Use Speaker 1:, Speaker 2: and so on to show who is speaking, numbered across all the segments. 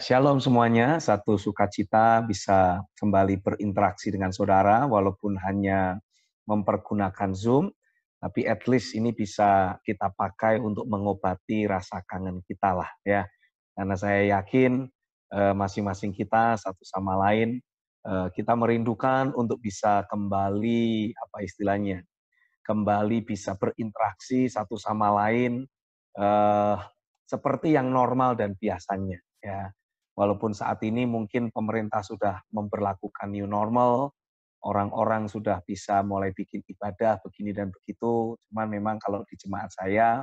Speaker 1: shalom semuanya. Satu sukacita bisa kembali berinteraksi dengan saudara walaupun hanya mempergunakan Zoom, tapi at least ini bisa kita pakai untuk mengobati rasa kangen kita lah ya. Karena saya yakin eh, masing-masing kita satu sama lain eh, kita merindukan untuk bisa kembali apa istilahnya? Kembali bisa berinteraksi satu sama lain eh, seperti yang normal dan biasanya ya Walaupun saat ini mungkin pemerintah sudah memperlakukan new normal, orang-orang sudah bisa mulai bikin ibadah begini dan begitu, cuman memang kalau di jemaat saya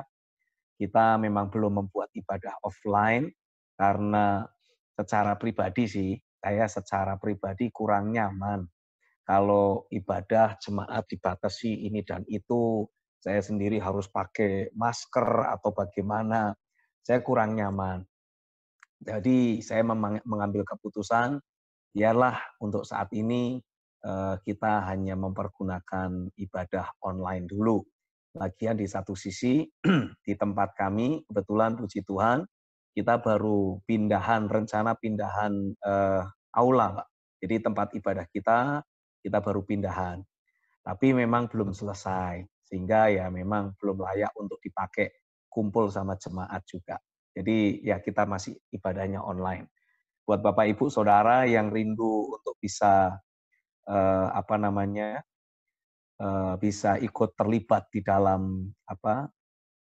Speaker 1: kita memang belum membuat ibadah offline karena secara pribadi sih saya secara pribadi kurang nyaman kalau ibadah jemaat dibatasi ini dan itu, saya sendiri harus pakai masker atau bagaimana, saya kurang nyaman. Jadi saya mengambil keputusan, biarlah untuk saat ini eh, kita hanya mempergunakan ibadah online dulu. Lagian di satu sisi, di tempat kami, kebetulan puji Tuhan, kita baru pindahan, rencana pindahan eh, aula, Pak. Jadi tempat ibadah kita, kita baru pindahan. Tapi memang belum selesai, sehingga ya memang belum layak untuk dipakai kumpul sama jemaat juga. Jadi ya kita masih ibadahnya online. Buat Bapak Ibu Saudara yang rindu untuk bisa eh, apa namanya? Eh, bisa ikut terlibat di dalam apa?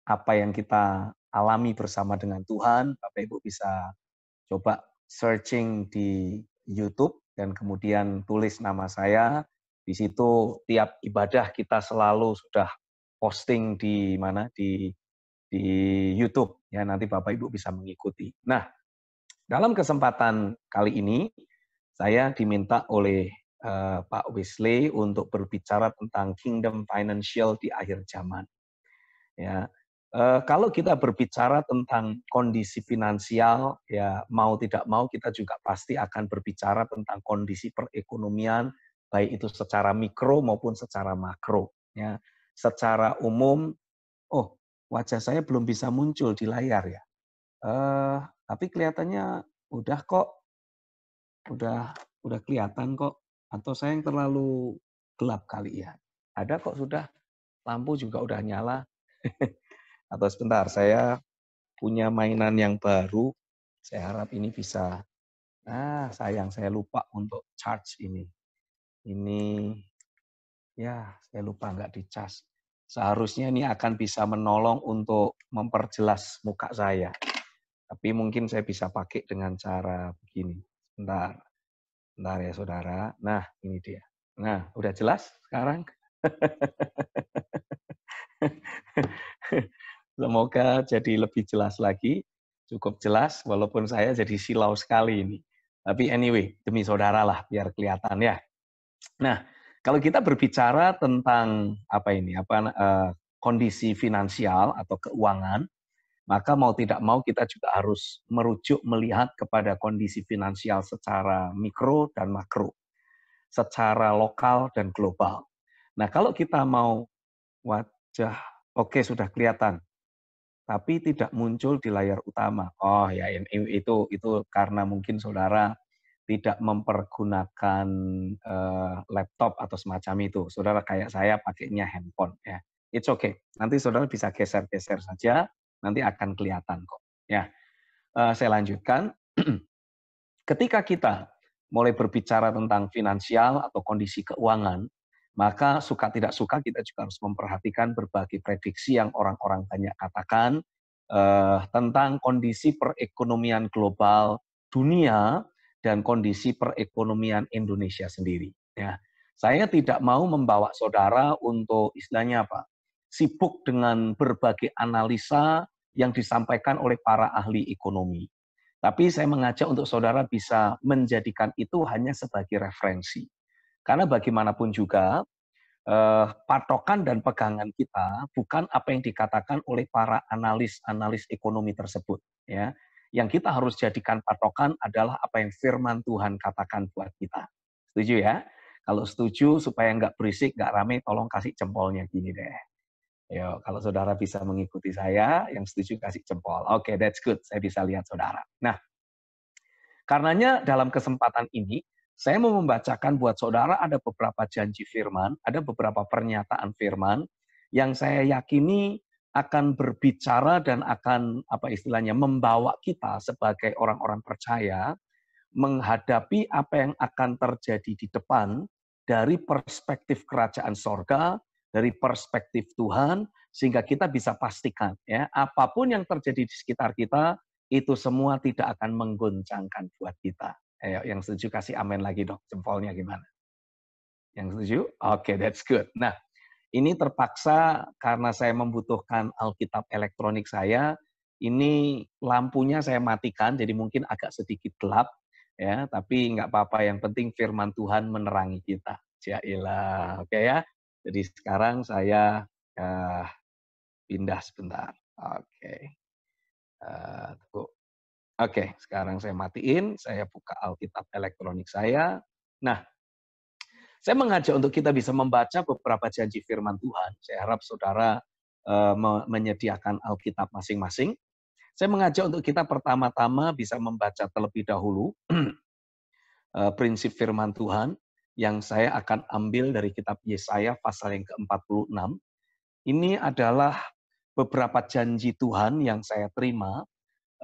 Speaker 1: apa yang kita alami bersama dengan Tuhan, Bapak Ibu bisa coba searching di YouTube dan kemudian tulis nama saya. Di situ tiap ibadah kita selalu sudah posting di mana di di YouTube Ya, nanti Bapak Ibu bisa mengikuti. Nah, dalam kesempatan kali ini saya diminta oleh uh, Pak Wesley untuk berbicara tentang kingdom financial di akhir zaman. Ya, uh, kalau kita berbicara tentang kondisi finansial, ya mau tidak mau kita juga pasti akan berbicara tentang kondisi perekonomian, baik itu secara mikro maupun secara makro. Ya, secara umum, oh wajah saya belum bisa muncul di layar ya. Uh, tapi kelihatannya udah kok, udah udah kelihatan kok. Atau saya yang terlalu gelap kali ya. Ada kok sudah lampu juga udah nyala. Atau sebentar saya punya mainan yang baru. Saya harap ini bisa. nah sayang saya lupa untuk charge ini. Ini ya saya lupa nggak di charge seharusnya ini akan bisa menolong untuk memperjelas muka saya. Tapi mungkin saya bisa pakai dengan cara begini. Bentar. Bentar ya saudara. Nah, ini dia. Nah, udah jelas sekarang? Semoga jadi lebih jelas lagi. Cukup jelas, walaupun saya jadi silau sekali ini. Tapi anyway, demi saudara lah, biar kelihatan ya. Nah, kalau kita berbicara tentang apa ini apa uh, kondisi finansial atau keuangan, maka mau tidak mau kita juga harus merujuk melihat kepada kondisi finansial secara mikro dan makro, secara lokal dan global. Nah, kalau kita mau wajah oke okay, sudah kelihatan tapi tidak muncul di layar utama. Oh ya itu itu karena mungkin saudara tidak mempergunakan uh, laptop atau semacam itu. Saudara kayak saya pakainya handphone ya. It's okay. Nanti saudara bisa geser-geser saja, nanti akan kelihatan kok. Ya. Uh, saya lanjutkan. Ketika kita mulai berbicara tentang finansial atau kondisi keuangan, maka suka tidak suka kita juga harus memperhatikan berbagai prediksi yang orang-orang banyak katakan uh, tentang kondisi perekonomian global dunia dan kondisi perekonomian Indonesia sendiri. Ya, saya tidak mau membawa saudara untuk istilahnya apa, sibuk dengan berbagai analisa yang disampaikan oleh para ahli ekonomi. Tapi saya mengajak untuk saudara bisa menjadikan itu hanya sebagai referensi. Karena bagaimanapun juga, eh, patokan dan pegangan kita bukan apa yang dikatakan oleh para analis-analis ekonomi tersebut. Ya, yang kita harus jadikan patokan adalah apa yang firman Tuhan katakan buat kita. Setuju ya? Kalau setuju supaya nggak berisik, nggak rame, tolong kasih jempolnya gini deh. Yo, kalau saudara bisa mengikuti saya, yang setuju kasih jempol. Oke, okay, that's good. Saya bisa lihat saudara. Nah, karenanya dalam kesempatan ini, saya mau membacakan buat saudara ada beberapa janji firman, ada beberapa pernyataan firman yang saya yakini akan berbicara dan akan apa istilahnya membawa kita sebagai orang-orang percaya menghadapi apa yang akan terjadi di depan dari perspektif kerajaan sorga, dari perspektif Tuhan, sehingga kita bisa pastikan ya apapun yang terjadi di sekitar kita itu semua tidak akan menggoncangkan buat kita. Ayo, yang setuju kasih amin lagi dong, jempolnya gimana? Yang setuju? Oke, okay, that's good. Nah, ini terpaksa karena saya membutuhkan Alkitab elektronik saya, ini lampunya saya matikan, jadi mungkin agak sedikit gelap, ya tapi nggak apa-apa, yang penting firman Tuhan menerangi kita. Jailah, ya oke ya. Jadi sekarang saya uh, pindah sebentar. Oke. Okay. Uh, eh, Oke, okay, sekarang saya matiin, saya buka Alkitab elektronik saya. Nah, saya mengajak untuk kita bisa membaca beberapa janji firman Tuhan. Saya harap saudara uh, menyediakan Alkitab masing-masing. Saya mengajak untuk kita pertama-tama bisa membaca terlebih dahulu uh, prinsip firman Tuhan yang saya akan ambil dari kitab Yesaya pasal yang ke-46. Ini adalah beberapa janji Tuhan yang saya terima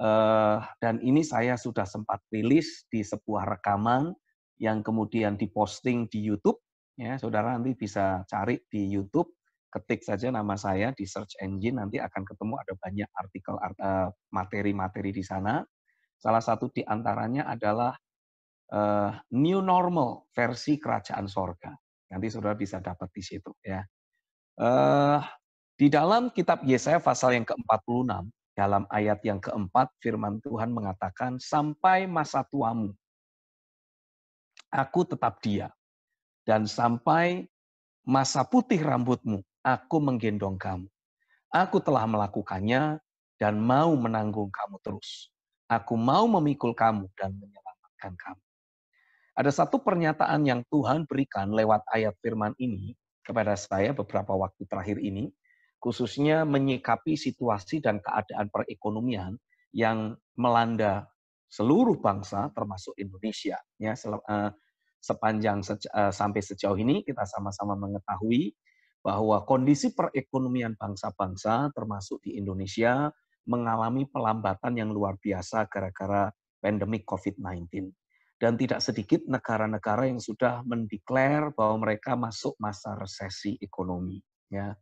Speaker 1: uh, dan ini saya sudah sempat rilis di sebuah rekaman yang kemudian diposting di YouTube. Ya, saudara nanti bisa cari di YouTube, ketik saja nama saya di search engine, nanti akan ketemu ada banyak artikel eh, materi-materi di sana. Salah satu di antaranya adalah uh, New Normal versi Kerajaan Sorga. Nanti saudara bisa dapat di situ ya. Uh, di dalam kitab Yesaya pasal yang ke-46, dalam ayat yang keempat, firman Tuhan mengatakan, sampai masa tuamu, aku tetap dia. Dan sampai masa putih rambutmu, aku menggendong kamu. Aku telah melakukannya dan mau menanggung kamu terus. Aku mau memikul kamu dan menyelamatkan kamu. Ada satu pernyataan yang Tuhan berikan lewat ayat firman ini kepada saya beberapa waktu terakhir ini, khususnya menyikapi situasi dan keadaan perekonomian yang melanda seluruh bangsa termasuk Indonesia ya eh, sepanjang seja, uh, sampai sejauh ini kita sama-sama mengetahui bahwa kondisi perekonomian bangsa-bangsa termasuk di Indonesia mengalami pelambatan yang luar biasa gara-gara pandemi COVID-19. Dan tidak sedikit negara-negara yang sudah mendeklar bahwa mereka masuk masa resesi ekonomi. Ya.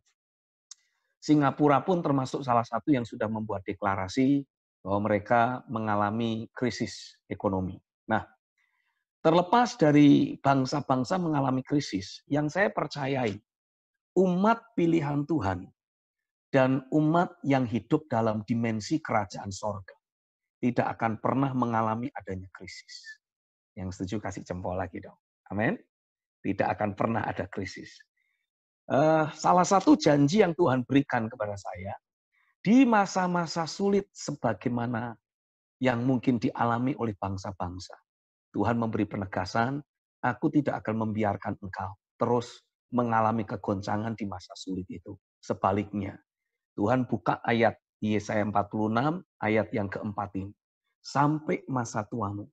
Speaker 1: Singapura pun termasuk salah satu yang sudah membuat deklarasi bahwa mereka mengalami krisis ekonomi. Terlepas dari bangsa-bangsa mengalami krisis, yang saya percayai, umat pilihan Tuhan dan umat yang hidup dalam dimensi kerajaan sorga tidak akan pernah mengalami adanya krisis. Yang setuju kasih jempol lagi dong. Amin. Tidak akan pernah ada krisis. Uh, salah satu janji yang Tuhan berikan kepada saya, di masa-masa sulit sebagaimana yang mungkin dialami oleh bangsa-bangsa, Tuhan memberi penegasan, aku tidak akan membiarkan engkau terus mengalami kegoncangan di masa sulit itu. Sebaliknya, Tuhan buka ayat Yesaya 46 ayat yang keempat ini. Sampai masa tuamu,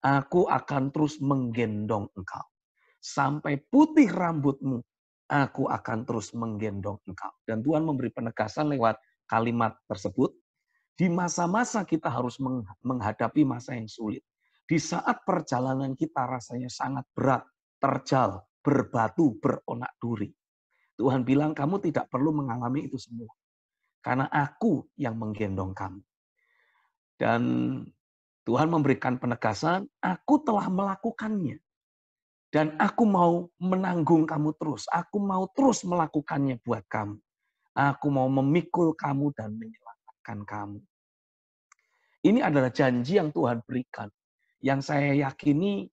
Speaker 1: aku akan terus menggendong engkau. Sampai putih rambutmu, aku akan terus menggendong engkau. Dan Tuhan memberi penegasan lewat kalimat tersebut. Di masa-masa kita harus menghadapi masa yang sulit. Di saat perjalanan kita rasanya sangat berat, terjal, berbatu, beronak duri. Tuhan bilang kamu tidak perlu mengalami itu semua. Karena aku yang menggendong kamu. Dan Tuhan memberikan penegasan, aku telah melakukannya. Dan aku mau menanggung kamu terus. Aku mau terus melakukannya buat kamu. Aku mau memikul kamu dan menyelamatkan kamu. Ini adalah janji yang Tuhan berikan yang saya yakini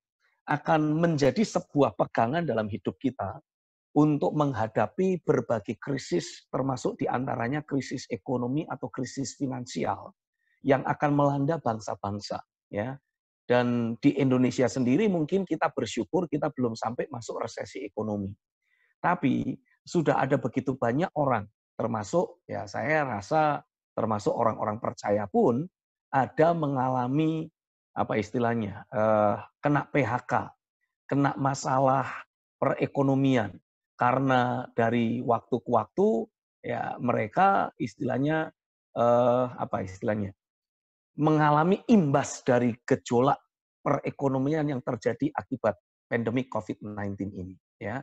Speaker 1: akan menjadi sebuah pegangan dalam hidup kita untuk menghadapi berbagai krisis, termasuk diantaranya krisis ekonomi atau krisis finansial yang akan melanda bangsa-bangsa. Ya, dan di Indonesia sendiri mungkin kita bersyukur kita belum sampai masuk resesi ekonomi, tapi sudah ada begitu banyak orang, termasuk ya saya rasa termasuk orang-orang percaya pun ada mengalami apa istilahnya uh, kena PHK, kena masalah perekonomian karena dari waktu ke waktu ya mereka istilahnya eh, apa istilahnya mengalami imbas dari gejolak perekonomian yang terjadi akibat pandemi COVID-19 ini ya.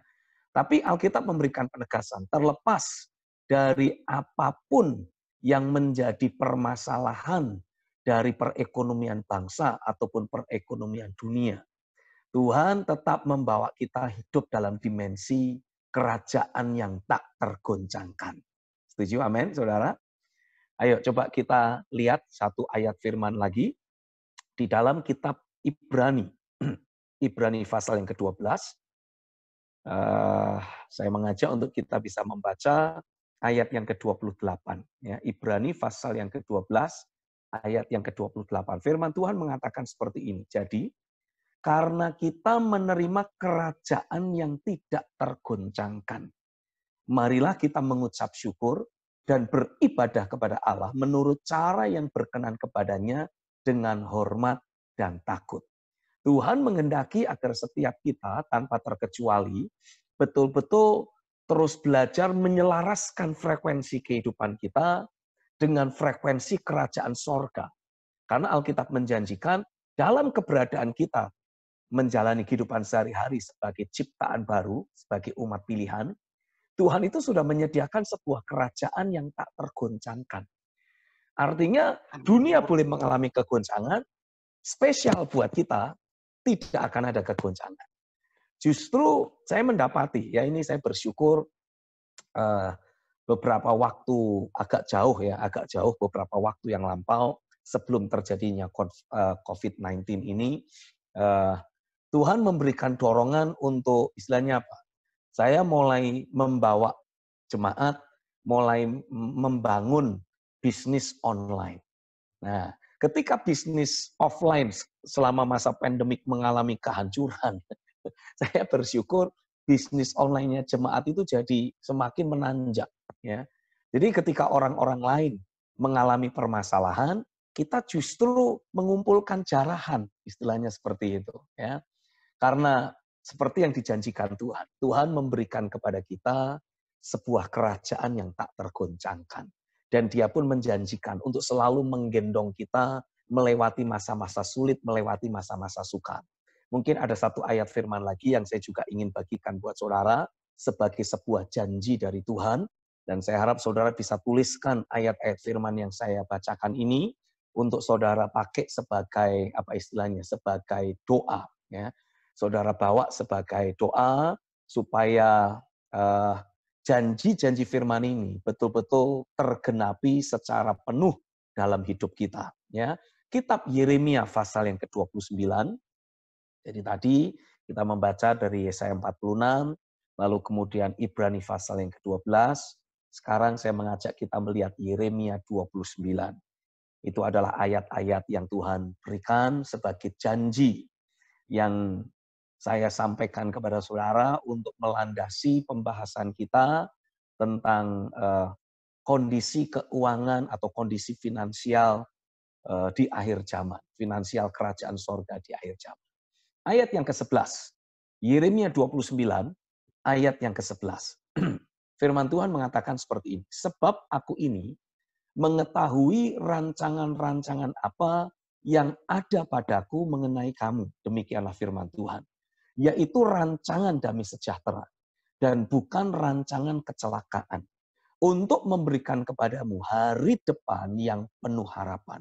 Speaker 1: Tapi Alkitab memberikan penegasan terlepas dari apapun yang menjadi permasalahan dari perekonomian bangsa ataupun perekonomian dunia. Tuhan tetap membawa kita hidup dalam dimensi kerajaan yang tak tergoncangkan. Setuju? Amin, saudara. Ayo coba kita lihat satu ayat firman lagi di dalam kitab Ibrani. Ibrani pasal yang ke-12. Uh, ah, saya mengajak untuk kita bisa membaca ayat yang ke-28. Ya, Ibrani pasal yang ke-12 ayat yang ke-28. Firman Tuhan mengatakan seperti ini. Jadi, karena kita menerima kerajaan yang tidak tergoncangkan. Marilah kita mengucap syukur dan beribadah kepada Allah menurut cara yang berkenan kepadanya dengan hormat dan takut. Tuhan menghendaki agar setiap kita tanpa terkecuali betul-betul terus belajar menyelaraskan frekuensi kehidupan kita dengan frekuensi kerajaan sorga. Karena Alkitab menjanjikan dalam keberadaan kita menjalani kehidupan sehari-hari sebagai ciptaan baru, sebagai umat pilihan, Tuhan itu sudah menyediakan sebuah kerajaan yang tak tergoncangkan. Artinya dunia boleh mengalami kegoncangan, spesial buat kita tidak akan ada kegoncangan. Justru saya mendapati, ya ini saya bersyukur uh, beberapa waktu agak jauh ya, agak jauh beberapa waktu yang lampau sebelum terjadinya eh, COVID-19 ini, eh, Tuhan memberikan dorongan untuk istilahnya apa? Saya mulai membawa jemaat, mulai membangun bisnis online. Nah, ketika bisnis offline selama masa pandemik mengalami kehancuran, saya bersyukur bisnis online-nya jemaat itu jadi semakin menanjak ya. Jadi ketika orang-orang lain mengalami permasalahan, kita justru mengumpulkan jarahan, istilahnya seperti itu ya. Karena seperti yang dijanjikan Tuhan, Tuhan memberikan kepada kita sebuah kerajaan yang tak tergoncangkan dan dia pun menjanjikan untuk selalu menggendong kita melewati masa-masa sulit, melewati masa-masa sukar. Mungkin ada satu ayat firman lagi yang saya juga ingin bagikan buat saudara sebagai sebuah janji dari Tuhan. Dan saya harap saudara bisa tuliskan ayat-ayat firman yang saya bacakan ini untuk saudara pakai sebagai apa istilahnya sebagai doa ya. Saudara bawa sebagai doa supaya uh, janji-janji firman ini betul-betul tergenapi secara penuh dalam hidup kita ya. Kitab Yeremia pasal yang ke-29 jadi tadi kita membaca dari Yesaya 46, lalu kemudian Ibrani pasal yang ke-12. Sekarang saya mengajak kita melihat Yeremia 29. Itu adalah ayat-ayat yang Tuhan berikan sebagai janji yang saya sampaikan kepada saudara untuk melandasi pembahasan kita tentang eh, kondisi keuangan atau kondisi finansial eh, di akhir zaman, finansial kerajaan sorga di akhir zaman. Ayat yang ke-11. Yeremia 29 ayat yang ke-11. Firman Tuhan mengatakan seperti ini, sebab aku ini mengetahui rancangan-rancangan apa yang ada padaku mengenai kamu. Demikianlah firman Tuhan. Yaitu rancangan damai sejahtera dan bukan rancangan kecelakaan. Untuk memberikan kepadamu hari depan yang penuh harapan.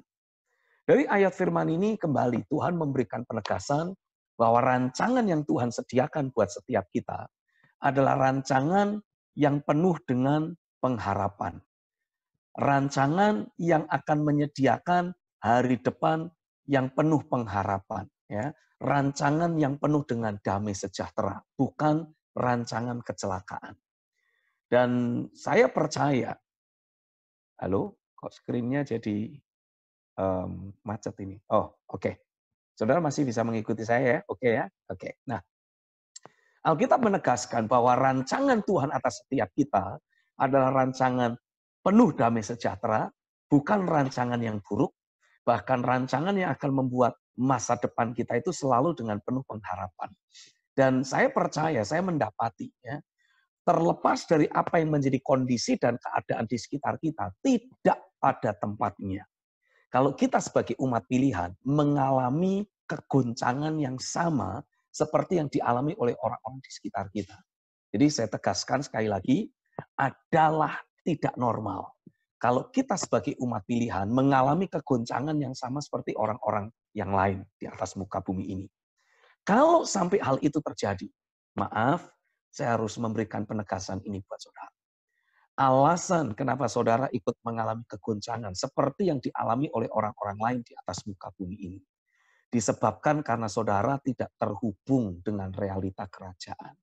Speaker 1: Dari ayat firman ini kembali Tuhan memberikan penegasan bahwa rancangan yang Tuhan sediakan buat setiap kita adalah rancangan yang penuh dengan pengharapan. Rancangan yang akan menyediakan hari depan yang penuh pengharapan, ya. Rancangan yang penuh dengan damai sejahtera, bukan rancangan kecelakaan. Dan saya percaya, halo, kok screen-nya jadi um, macet ini? Oh, oke. Okay. Saudara masih bisa mengikuti saya ya? Oke ya? Oke. Nah, Alkitab menegaskan bahwa rancangan Tuhan atas setiap kita adalah rancangan penuh damai sejahtera, bukan rancangan yang buruk, bahkan rancangan yang akan membuat masa depan kita itu selalu dengan penuh pengharapan. Dan saya percaya, saya mendapati ya, terlepas dari apa yang menjadi kondisi dan keadaan di sekitar kita, tidak pada tempatnya kalau kita sebagai umat pilihan mengalami kegoncangan yang sama seperti yang dialami oleh orang-orang di sekitar kita. Jadi saya tegaskan sekali lagi, adalah tidak normal. Kalau kita sebagai umat pilihan mengalami kegoncangan yang sama seperti orang-orang yang lain di atas muka bumi ini. Kalau sampai hal itu terjadi, maaf, saya harus memberikan penegasan ini buat saudara alasan kenapa saudara ikut mengalami kegoncangan seperti yang dialami oleh orang-orang lain di atas muka bumi ini. Disebabkan karena saudara tidak terhubung dengan realita kerajaan.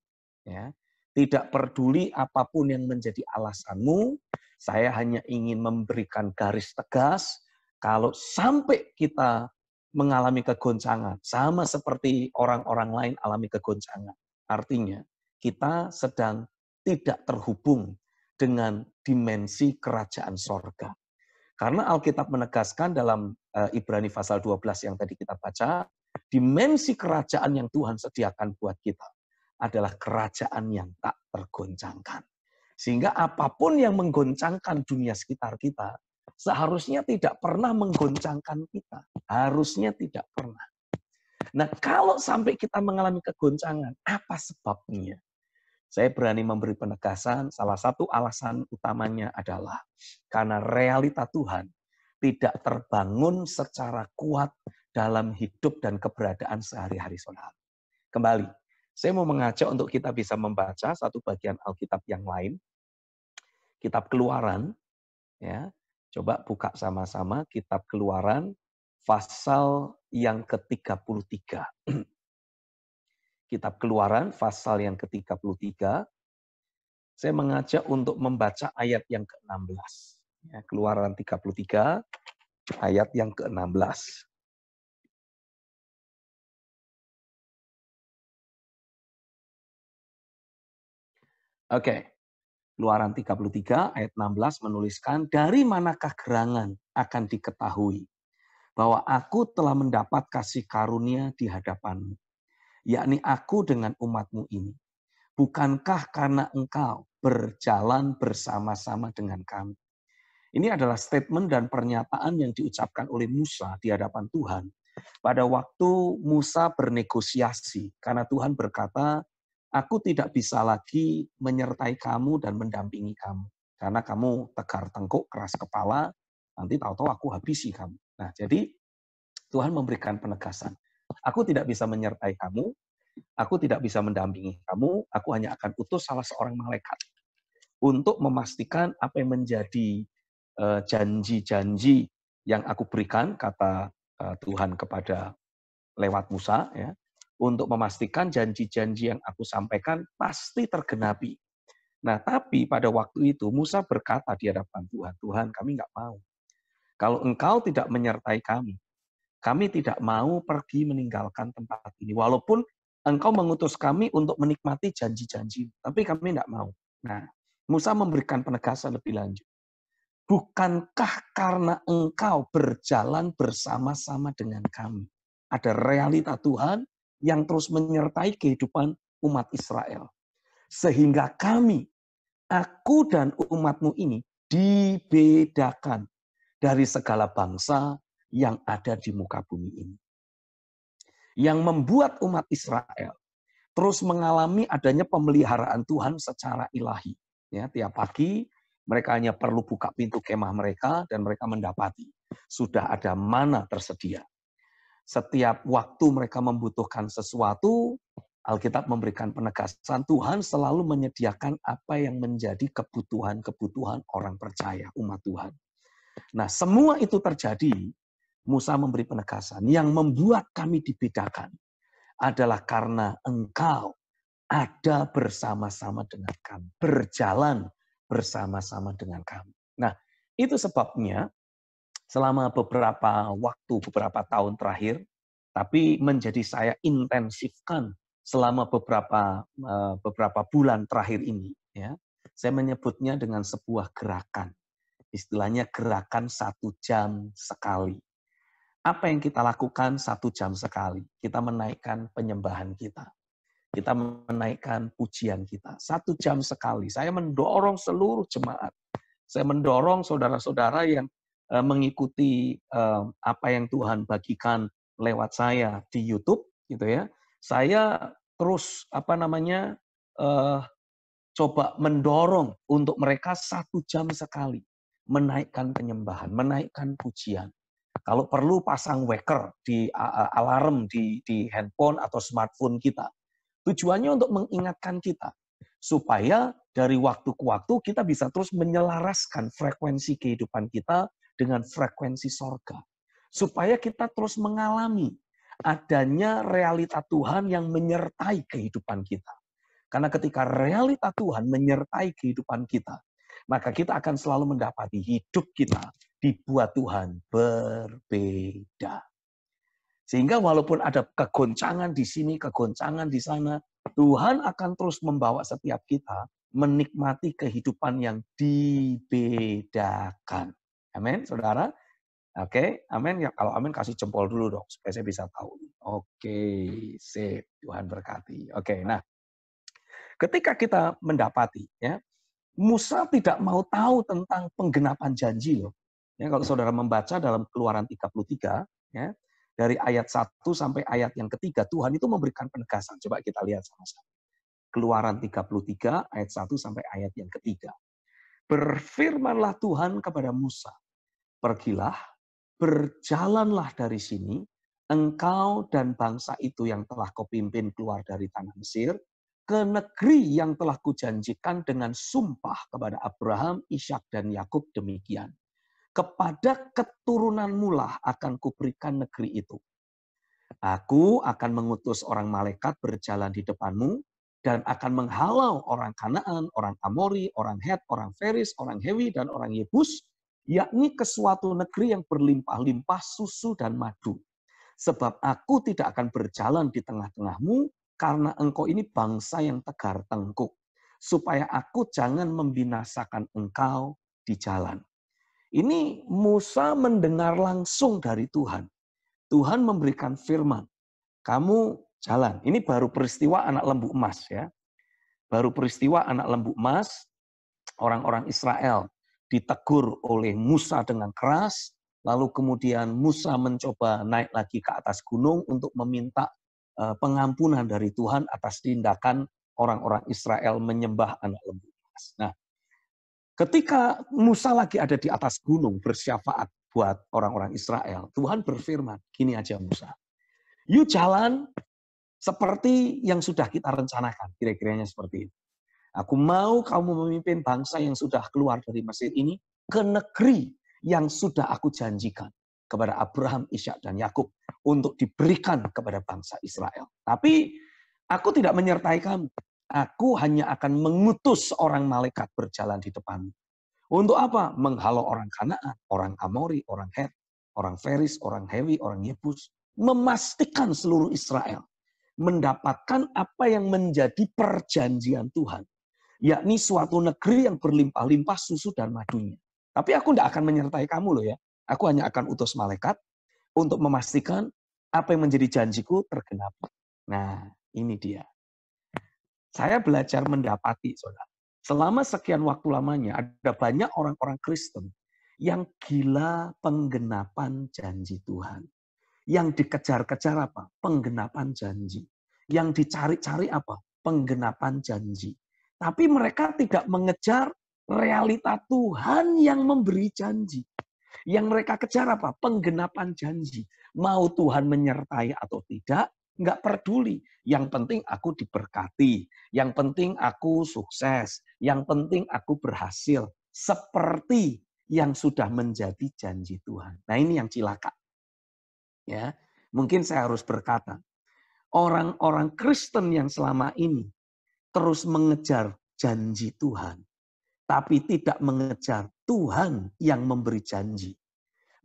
Speaker 1: Ya. Tidak peduli apapun yang menjadi alasanmu, saya hanya ingin memberikan garis tegas, kalau sampai kita mengalami kegoncangan, sama seperti orang-orang lain alami kegoncangan. Artinya, kita sedang tidak terhubung dengan dimensi kerajaan sorga. Karena Alkitab menegaskan dalam eh, Ibrani pasal 12 yang tadi kita baca, dimensi kerajaan yang Tuhan sediakan buat kita adalah kerajaan yang tak tergoncangkan. Sehingga apapun yang menggoncangkan dunia sekitar kita, seharusnya tidak pernah menggoncangkan kita. Harusnya tidak pernah. Nah, kalau sampai kita mengalami kegoncangan, apa sebabnya? Saya berani memberi penegasan, salah satu alasan utamanya adalah karena realita Tuhan tidak terbangun secara kuat dalam hidup dan keberadaan sehari-hari saudara. Kembali, saya mau mengajak untuk kita bisa membaca satu bagian Alkitab yang lain, kitab Keluaran ya. Coba buka sama-sama kitab Keluaran pasal yang ke-33. kitab Keluaran pasal yang ke-33 saya mengajak untuk membaca ayat yang ke-16. Ya, keluaran 33 ayat yang ke-16. Oke. Okay. Keluaran 33 ayat 16 menuliskan, Dari manakah gerangan akan diketahui bahwa aku telah mendapat kasih karunia di hadapanmu? yakni aku dengan umatmu ini. Bukankah karena engkau berjalan bersama-sama dengan kami? Ini adalah statement dan pernyataan yang diucapkan oleh Musa di hadapan Tuhan. Pada waktu Musa bernegosiasi, karena Tuhan berkata, aku tidak bisa lagi menyertai kamu dan mendampingi kamu. Karena kamu tegar tengkuk, keras kepala, nanti tahu-tahu aku habisi kamu. Nah, jadi Tuhan memberikan penegasan. Aku tidak bisa menyertai kamu, aku tidak bisa mendampingi kamu, aku hanya akan utus salah seorang malaikat untuk memastikan apa yang menjadi eh, janji-janji yang aku berikan kata eh, Tuhan kepada lewat Musa ya untuk memastikan janji-janji yang aku sampaikan pasti tergenapi. Nah, tapi pada waktu itu Musa berkata di hadapan Tuhan, Tuhan kami nggak mau. Kalau engkau tidak menyertai kami, kami tidak mau pergi meninggalkan tempat ini. Walaupun engkau mengutus kami untuk menikmati janji-janji, tapi kami tidak mau. Nah, Musa memberikan penegasan lebih lanjut. Bukankah karena engkau berjalan bersama-sama dengan kami? Ada realita Tuhan yang terus menyertai kehidupan umat Israel. Sehingga kami, aku dan umatmu ini dibedakan dari segala bangsa, yang ada di muka bumi ini. Yang membuat umat Israel terus mengalami adanya pemeliharaan Tuhan secara ilahi. Ya, tiap pagi mereka hanya perlu buka pintu kemah mereka dan mereka mendapati sudah ada mana tersedia. Setiap waktu mereka membutuhkan sesuatu, Alkitab memberikan penegasan Tuhan selalu menyediakan apa yang menjadi kebutuhan-kebutuhan orang percaya, umat Tuhan. Nah, semua itu terjadi Musa memberi penegasan, yang membuat kami dibedakan adalah karena engkau ada bersama-sama dengan kami, berjalan bersama-sama dengan kami. Nah, itu sebabnya selama beberapa waktu, beberapa tahun terakhir, tapi menjadi saya intensifkan selama beberapa eh, beberapa bulan terakhir ini ya saya menyebutnya dengan sebuah gerakan istilahnya gerakan satu jam sekali apa yang kita lakukan satu jam sekali? Kita menaikkan penyembahan kita. Kita menaikkan pujian kita. Satu jam sekali. Saya mendorong seluruh jemaat. Saya mendorong saudara-saudara yang eh, mengikuti eh, apa yang Tuhan bagikan lewat saya di YouTube, gitu ya. Saya terus apa namanya eh, coba mendorong untuk mereka satu jam sekali menaikkan penyembahan, menaikkan pujian kalau perlu pasang waker di alarm di, di handphone atau smartphone kita. Tujuannya untuk mengingatkan kita supaya dari waktu ke waktu kita bisa terus menyelaraskan frekuensi kehidupan kita dengan frekuensi sorga. Supaya kita terus mengalami adanya realita Tuhan yang menyertai kehidupan kita. Karena ketika realita Tuhan menyertai kehidupan kita, maka kita akan selalu mendapati hidup kita dibuat Tuhan berbeda. Sehingga walaupun ada kegoncangan di sini, kegoncangan di sana, Tuhan akan terus membawa setiap kita menikmati kehidupan yang dibedakan. Amin, saudara. Oke, okay, amin. Ya, kalau amin kasih jempol dulu dong, supaya saya bisa tahu. Oke, okay, sip. Tuhan berkati. Oke, okay, nah. Ketika kita mendapati, ya, Musa tidak mau tahu tentang penggenapan janji loh. Ya, kalau saudara membaca dalam Keluaran 33, ya, dari ayat 1 sampai ayat yang ketiga, Tuhan itu memberikan penegasan. Coba kita lihat sama-sama. Keluaran 33 ayat 1 sampai ayat yang ketiga. Berfirmanlah Tuhan kepada Musa, "Pergilah, berjalanlah dari sini, engkau dan bangsa itu yang telah kau pimpin keluar dari tanah Mesir, ke negeri yang telah kujanjikan dengan sumpah kepada Abraham, Ishak, dan Yakub demikian kepada keturunan mula akan kuberikan negeri itu. Aku akan mengutus orang malaikat berjalan di depanmu dan akan menghalau orang Kanaan, orang Amori, orang Het, orang Feris, orang Hewi, dan orang Yebus, yakni ke suatu negeri yang berlimpah-limpah susu dan madu. Sebab aku tidak akan berjalan di tengah-tengahmu, karena engkau ini bangsa yang tegar tengkuk, supaya aku jangan membinasakan engkau di jalan. Ini Musa mendengar langsung dari Tuhan. Tuhan memberikan firman, kamu jalan. Ini baru peristiwa anak lembu emas ya. Baru peristiwa anak lembu emas, orang-orang Israel ditegur oleh Musa dengan keras, lalu kemudian Musa mencoba naik lagi ke atas gunung untuk meminta eh, pengampunan dari Tuhan atas tindakan orang-orang Israel menyembah anak lembu emas. Nah, Ketika Musa lagi ada di atas gunung bersyafaat buat orang-orang Israel, Tuhan berfirman, gini aja Musa, you jalan seperti yang sudah kita rencanakan, kira-kiranya seperti ini. Aku mau kamu memimpin bangsa yang sudah keluar dari Mesir ini ke negeri yang sudah aku janjikan kepada Abraham, Ishak, dan Yakub untuk diberikan kepada bangsa Israel. Tapi aku tidak menyertai kamu. Aku hanya akan mengutus orang malaikat berjalan di depan. Untuk apa? Menghalau orang Kanaan, orang Amori, orang Het, orang Feris, orang Hewi, orang Yebus. Memastikan seluruh Israel mendapatkan apa yang menjadi perjanjian Tuhan. Yakni suatu negeri yang berlimpah-limpah susu dan madunya. Tapi aku tidak akan menyertai kamu loh ya. Aku hanya akan utus malaikat untuk memastikan apa yang menjadi janjiku tergenapi. Nah, ini dia. Saya belajar mendapati, saudara. Selama sekian waktu lamanya, ada banyak orang-orang Kristen yang gila penggenapan janji Tuhan. Yang dikejar-kejar apa? Penggenapan janji. Yang dicari-cari apa? Penggenapan janji. Tapi mereka tidak mengejar realita Tuhan yang memberi janji. Yang mereka kejar apa? Penggenapan janji. Mau Tuhan menyertai atau tidak, nggak peduli. Yang penting aku diberkati, yang penting aku sukses, yang penting aku berhasil. Seperti yang sudah menjadi janji Tuhan. Nah ini yang cilaka. Ya, mungkin saya harus berkata, orang-orang Kristen yang selama ini terus mengejar janji Tuhan, tapi tidak mengejar Tuhan yang memberi janji.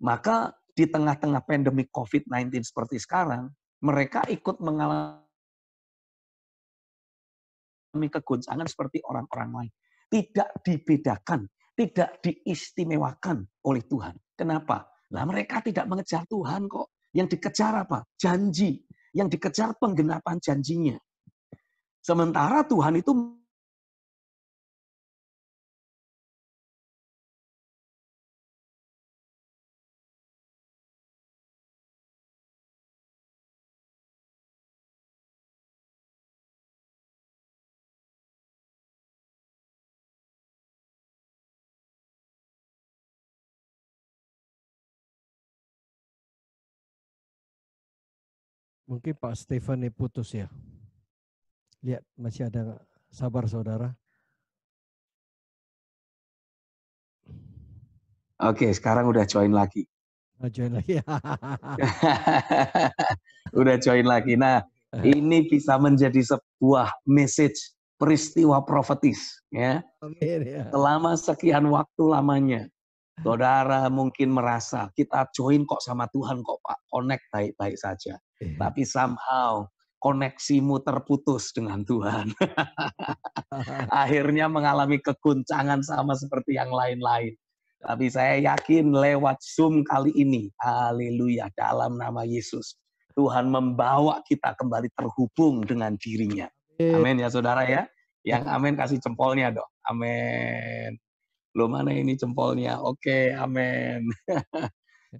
Speaker 1: Maka di tengah-tengah pandemi COVID-19 seperti sekarang, mereka ikut mengalami keguncangan seperti orang-orang lain. Tidak dibedakan, tidak diistimewakan oleh Tuhan. Kenapa? Lah mereka tidak mengejar Tuhan kok. Yang dikejar apa? Janji. Yang dikejar penggenapan janjinya. Sementara Tuhan itu
Speaker 2: Mungkin Pak Stefan putus ya. Lihat masih ada sabar saudara.
Speaker 1: Oke, sekarang udah join lagi.
Speaker 2: Oh, join lagi.
Speaker 1: udah join lagi. Nah, ini bisa menjadi sebuah message peristiwa profetis ya. ya. Selama sekian waktu lamanya Saudara mungkin merasa kita join kok sama Tuhan kok Pak, connect baik-baik saja. Yeah. Tapi somehow koneksimu terputus dengan Tuhan. Akhirnya mengalami keguncangan sama seperti yang lain-lain. Tapi saya yakin lewat Zoom kali ini, haleluya, dalam nama Yesus. Tuhan membawa kita kembali terhubung dengan dirinya. Amin ya saudara ya. Yang amin kasih jempolnya dong. Amin. Lo mana ini jempolnya? Oke, okay, amin.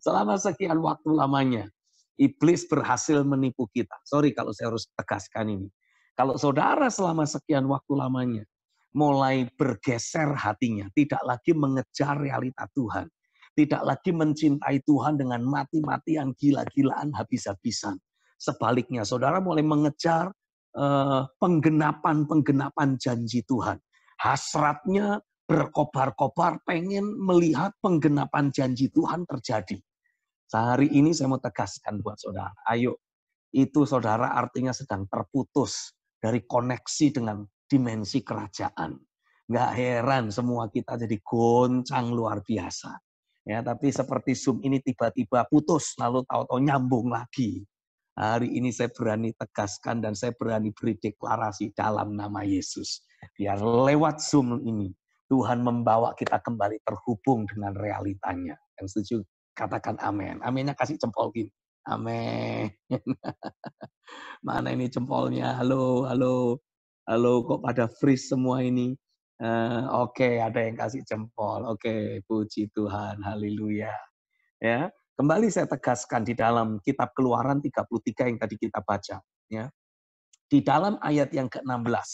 Speaker 1: Selama sekian waktu lamanya, iblis berhasil menipu kita. Sorry kalau saya harus tegaskan ini. Kalau saudara selama sekian waktu lamanya mulai bergeser hatinya, tidak lagi mengejar realita Tuhan, tidak lagi mencintai Tuhan dengan mati-matian gila-gilaan habis-habisan. Sebaliknya, saudara mulai mengejar eh, penggenapan-penggenapan janji Tuhan. Hasratnya berkobar-kobar pengen melihat penggenapan janji Tuhan terjadi. Sehari ini saya mau tegaskan buat saudara, ayo itu saudara artinya sedang terputus dari koneksi dengan dimensi kerajaan. Nggak heran semua kita jadi goncang luar biasa. Ya, tapi seperti Zoom ini tiba-tiba putus, lalu tahu-tahu nyambung lagi. Hari ini saya berani tegaskan dan saya berani beri deklarasi dalam nama Yesus. Biar lewat Zoom ini, Tuhan membawa kita kembali terhubung dengan realitanya. Yang setuju, katakan amin. Aminnya kasih jempol gini. Amin. Mana ini jempolnya? Halo, halo. Halo, kok pada freeze semua ini? Uh, Oke, okay, ada yang kasih jempol. Oke, okay, puji Tuhan. Haleluya. Ya, kembali saya tegaskan di dalam kitab Keluaran 33 yang tadi kita baca, ya. Di dalam ayat yang ke-16,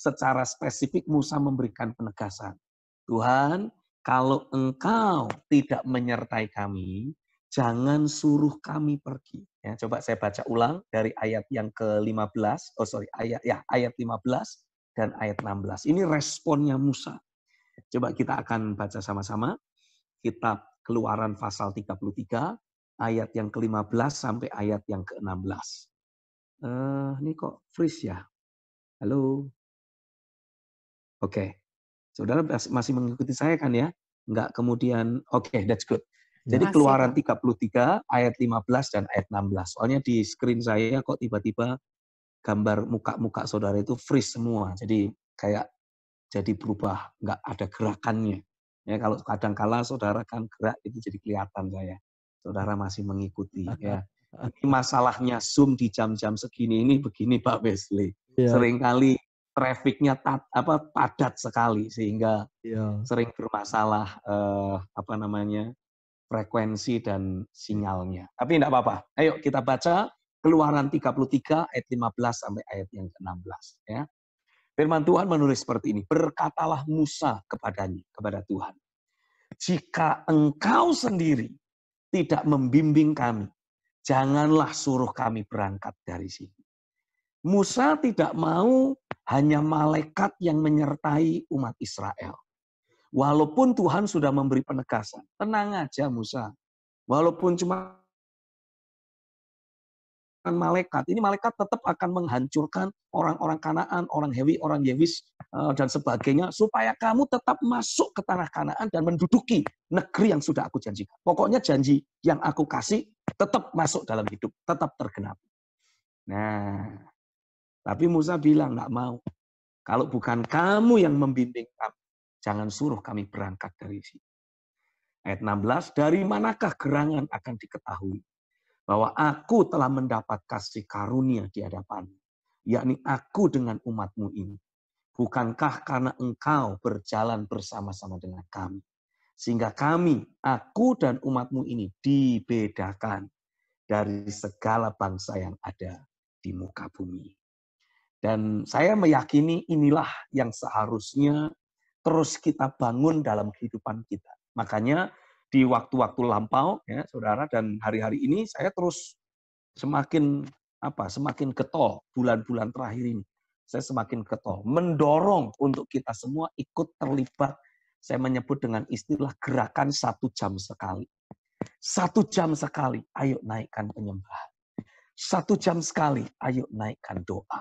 Speaker 1: secara spesifik Musa memberikan penegasan. Tuhan, kalau engkau tidak menyertai kami, jangan suruh kami pergi. Ya, coba saya baca ulang dari ayat yang ke-15, oh sorry, ayat ya ayat 15 dan ayat 16. Ini responnya Musa. Coba kita akan baca sama-sama. Kitab Keluaran pasal 33 ayat yang ke-15 sampai ayat yang ke-16. uh, eh, ini kok freeze ya? Halo. Oke. Saudara masih mengikuti saya kan ya? Enggak kemudian oke, okay, that's good.
Speaker 2: Jadi masih. keluaran
Speaker 1: 33 ayat 15 dan ayat 16. Soalnya di screen saya kok tiba-tiba gambar muka-muka saudara itu freeze semua. Jadi kayak jadi berubah, enggak ada gerakannya. Ya kalau kadang kala saudara kan gerak itu jadi kelihatan saya. Saudara masih mengikuti ya. Ini masalahnya Zoom di jam-jam segini ini begini Pak Wesley. Yeah. Seringkali Trafiknya tat, apa padat sekali sehingga yeah. sering bermasalah eh, apa namanya frekuensi dan sinyalnya. Tapi tidak apa-apa. Ayo kita baca Keluaran 33 ayat 15 sampai ayat yang ke-16 ya. Firman Tuhan menulis seperti ini, berkatalah Musa kepadanya, kepada Tuhan. Jika engkau sendiri tidak membimbing kami, janganlah suruh kami berangkat dari sini. Musa tidak mau hanya malaikat yang menyertai umat Israel. Walaupun Tuhan sudah memberi penegasan, tenang aja Musa. Walaupun cuma malaikat, ini malaikat tetap akan menghancurkan orang-orang Kanaan, orang Hewi, orang Yewis, eh, dan sebagainya, supaya kamu tetap masuk ke tanah Kanaan dan menduduki negeri yang sudah aku janjikan. Pokoknya janji yang aku kasih tetap masuk dalam hidup, tetap tergenapi. Nah, tapi Musa bilang, nggak mau. Kalau bukan kamu yang membimbing kami, jangan suruh kami berangkat dari sini. Ayat 16, dari manakah gerangan akan diketahui? Bahwa aku telah mendapat kasih karunia di hadapan, yakni aku dengan umatmu ini. Bukankah karena engkau berjalan bersama-sama dengan kami? Sehingga kami, aku dan umatmu ini dibedakan dari segala bangsa yang ada di muka bumi. Dan saya meyakini inilah yang seharusnya terus kita bangun dalam kehidupan kita. Makanya di waktu-waktu lampau ya saudara dan hari-hari ini saya terus semakin apa semakin ketol bulan-bulan terakhir ini saya semakin ketol mendorong untuk kita semua ikut terlibat saya menyebut dengan istilah gerakan satu jam sekali satu jam sekali ayo naikkan penyembahan satu jam sekali ayo naikkan doa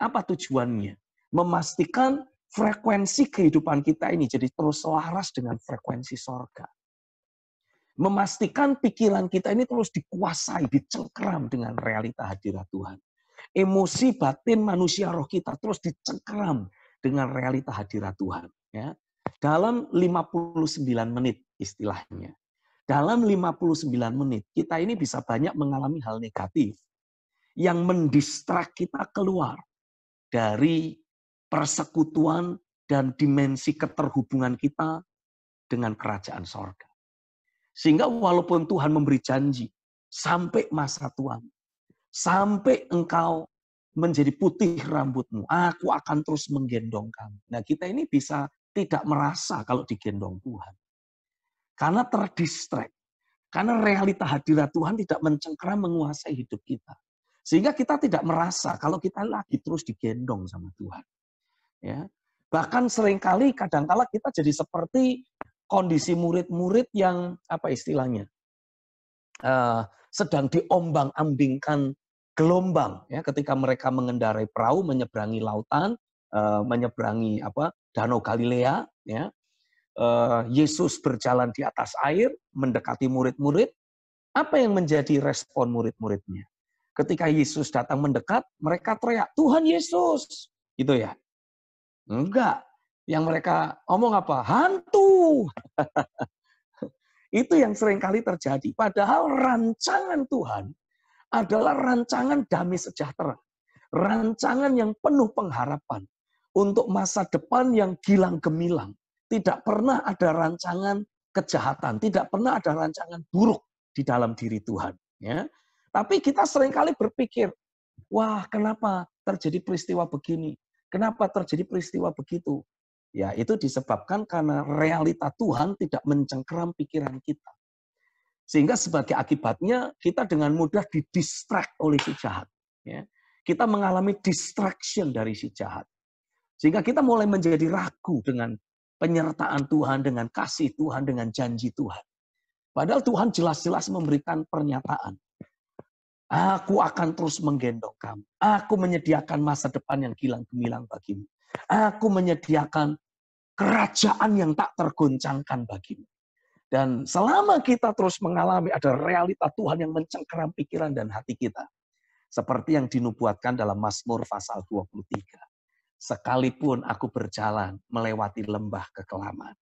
Speaker 1: apa tujuannya? Memastikan frekuensi kehidupan kita ini jadi terus selaras dengan frekuensi sorga. Memastikan pikiran kita ini terus dikuasai, dicengkeram dengan realita hadirat Tuhan. Emosi batin manusia roh kita terus dicengkeram dengan realita hadirat Tuhan. Ya. Dalam 59 menit istilahnya. Dalam 59 menit kita ini bisa banyak mengalami hal negatif yang mendistrak kita keluar dari persekutuan dan dimensi keterhubungan kita dengan kerajaan sorga. Sehingga walaupun Tuhan memberi janji, sampai masa Tuhan, sampai engkau menjadi putih rambutmu, aku akan terus menggendong kamu. Nah kita ini bisa tidak merasa kalau digendong Tuhan. Karena terdistrek, karena realita hadirat Tuhan tidak mencengkeram menguasai hidup kita. Sehingga kita tidak merasa kalau kita lagi terus digendong sama Tuhan. Ya. Bahkan seringkali kadangkala kita jadi seperti kondisi murid-murid yang apa istilahnya? Uh, sedang diombang-ambingkan gelombang ya ketika mereka mengendarai perahu menyeberangi lautan, uh, menyeberangi apa? Danau Galilea ya. Uh, Yesus berjalan di atas air mendekati murid-murid. Apa yang menjadi respon murid-muridnya? Ketika Yesus datang mendekat, mereka teriak, Tuhan Yesus. Gitu ya. Enggak. Yang mereka omong apa? Hantu. Itu yang seringkali terjadi. Padahal rancangan Tuhan adalah rancangan damai sejahtera. Rancangan yang penuh pengharapan. Untuk masa depan yang gilang gemilang. Tidak pernah ada rancangan kejahatan. Tidak pernah ada rancangan buruk di dalam diri Tuhan. Ya. Tapi kita seringkali berpikir, wah kenapa terjadi peristiwa begini? Kenapa terjadi peristiwa begitu? Ya, itu disebabkan karena realita Tuhan tidak mencengkeram pikiran kita. Sehingga sebagai akibatnya kita dengan mudah didistract oleh si jahat. Ya. Kita mengalami distraction dari si jahat. Sehingga kita mulai menjadi ragu dengan penyertaan Tuhan, dengan kasih Tuhan, dengan janji Tuhan. Padahal Tuhan jelas-jelas memberikan pernyataan. Aku akan terus menggendong kamu. Aku menyediakan masa depan yang gilang gemilang bagimu. Aku menyediakan kerajaan yang tak tergoncangkan bagimu. Dan selama kita terus mengalami ada realita Tuhan yang mencengkeram pikiran dan hati kita. Seperti yang dinubuatkan dalam Mazmur pasal 23. Sekalipun aku berjalan melewati lembah kekelaman,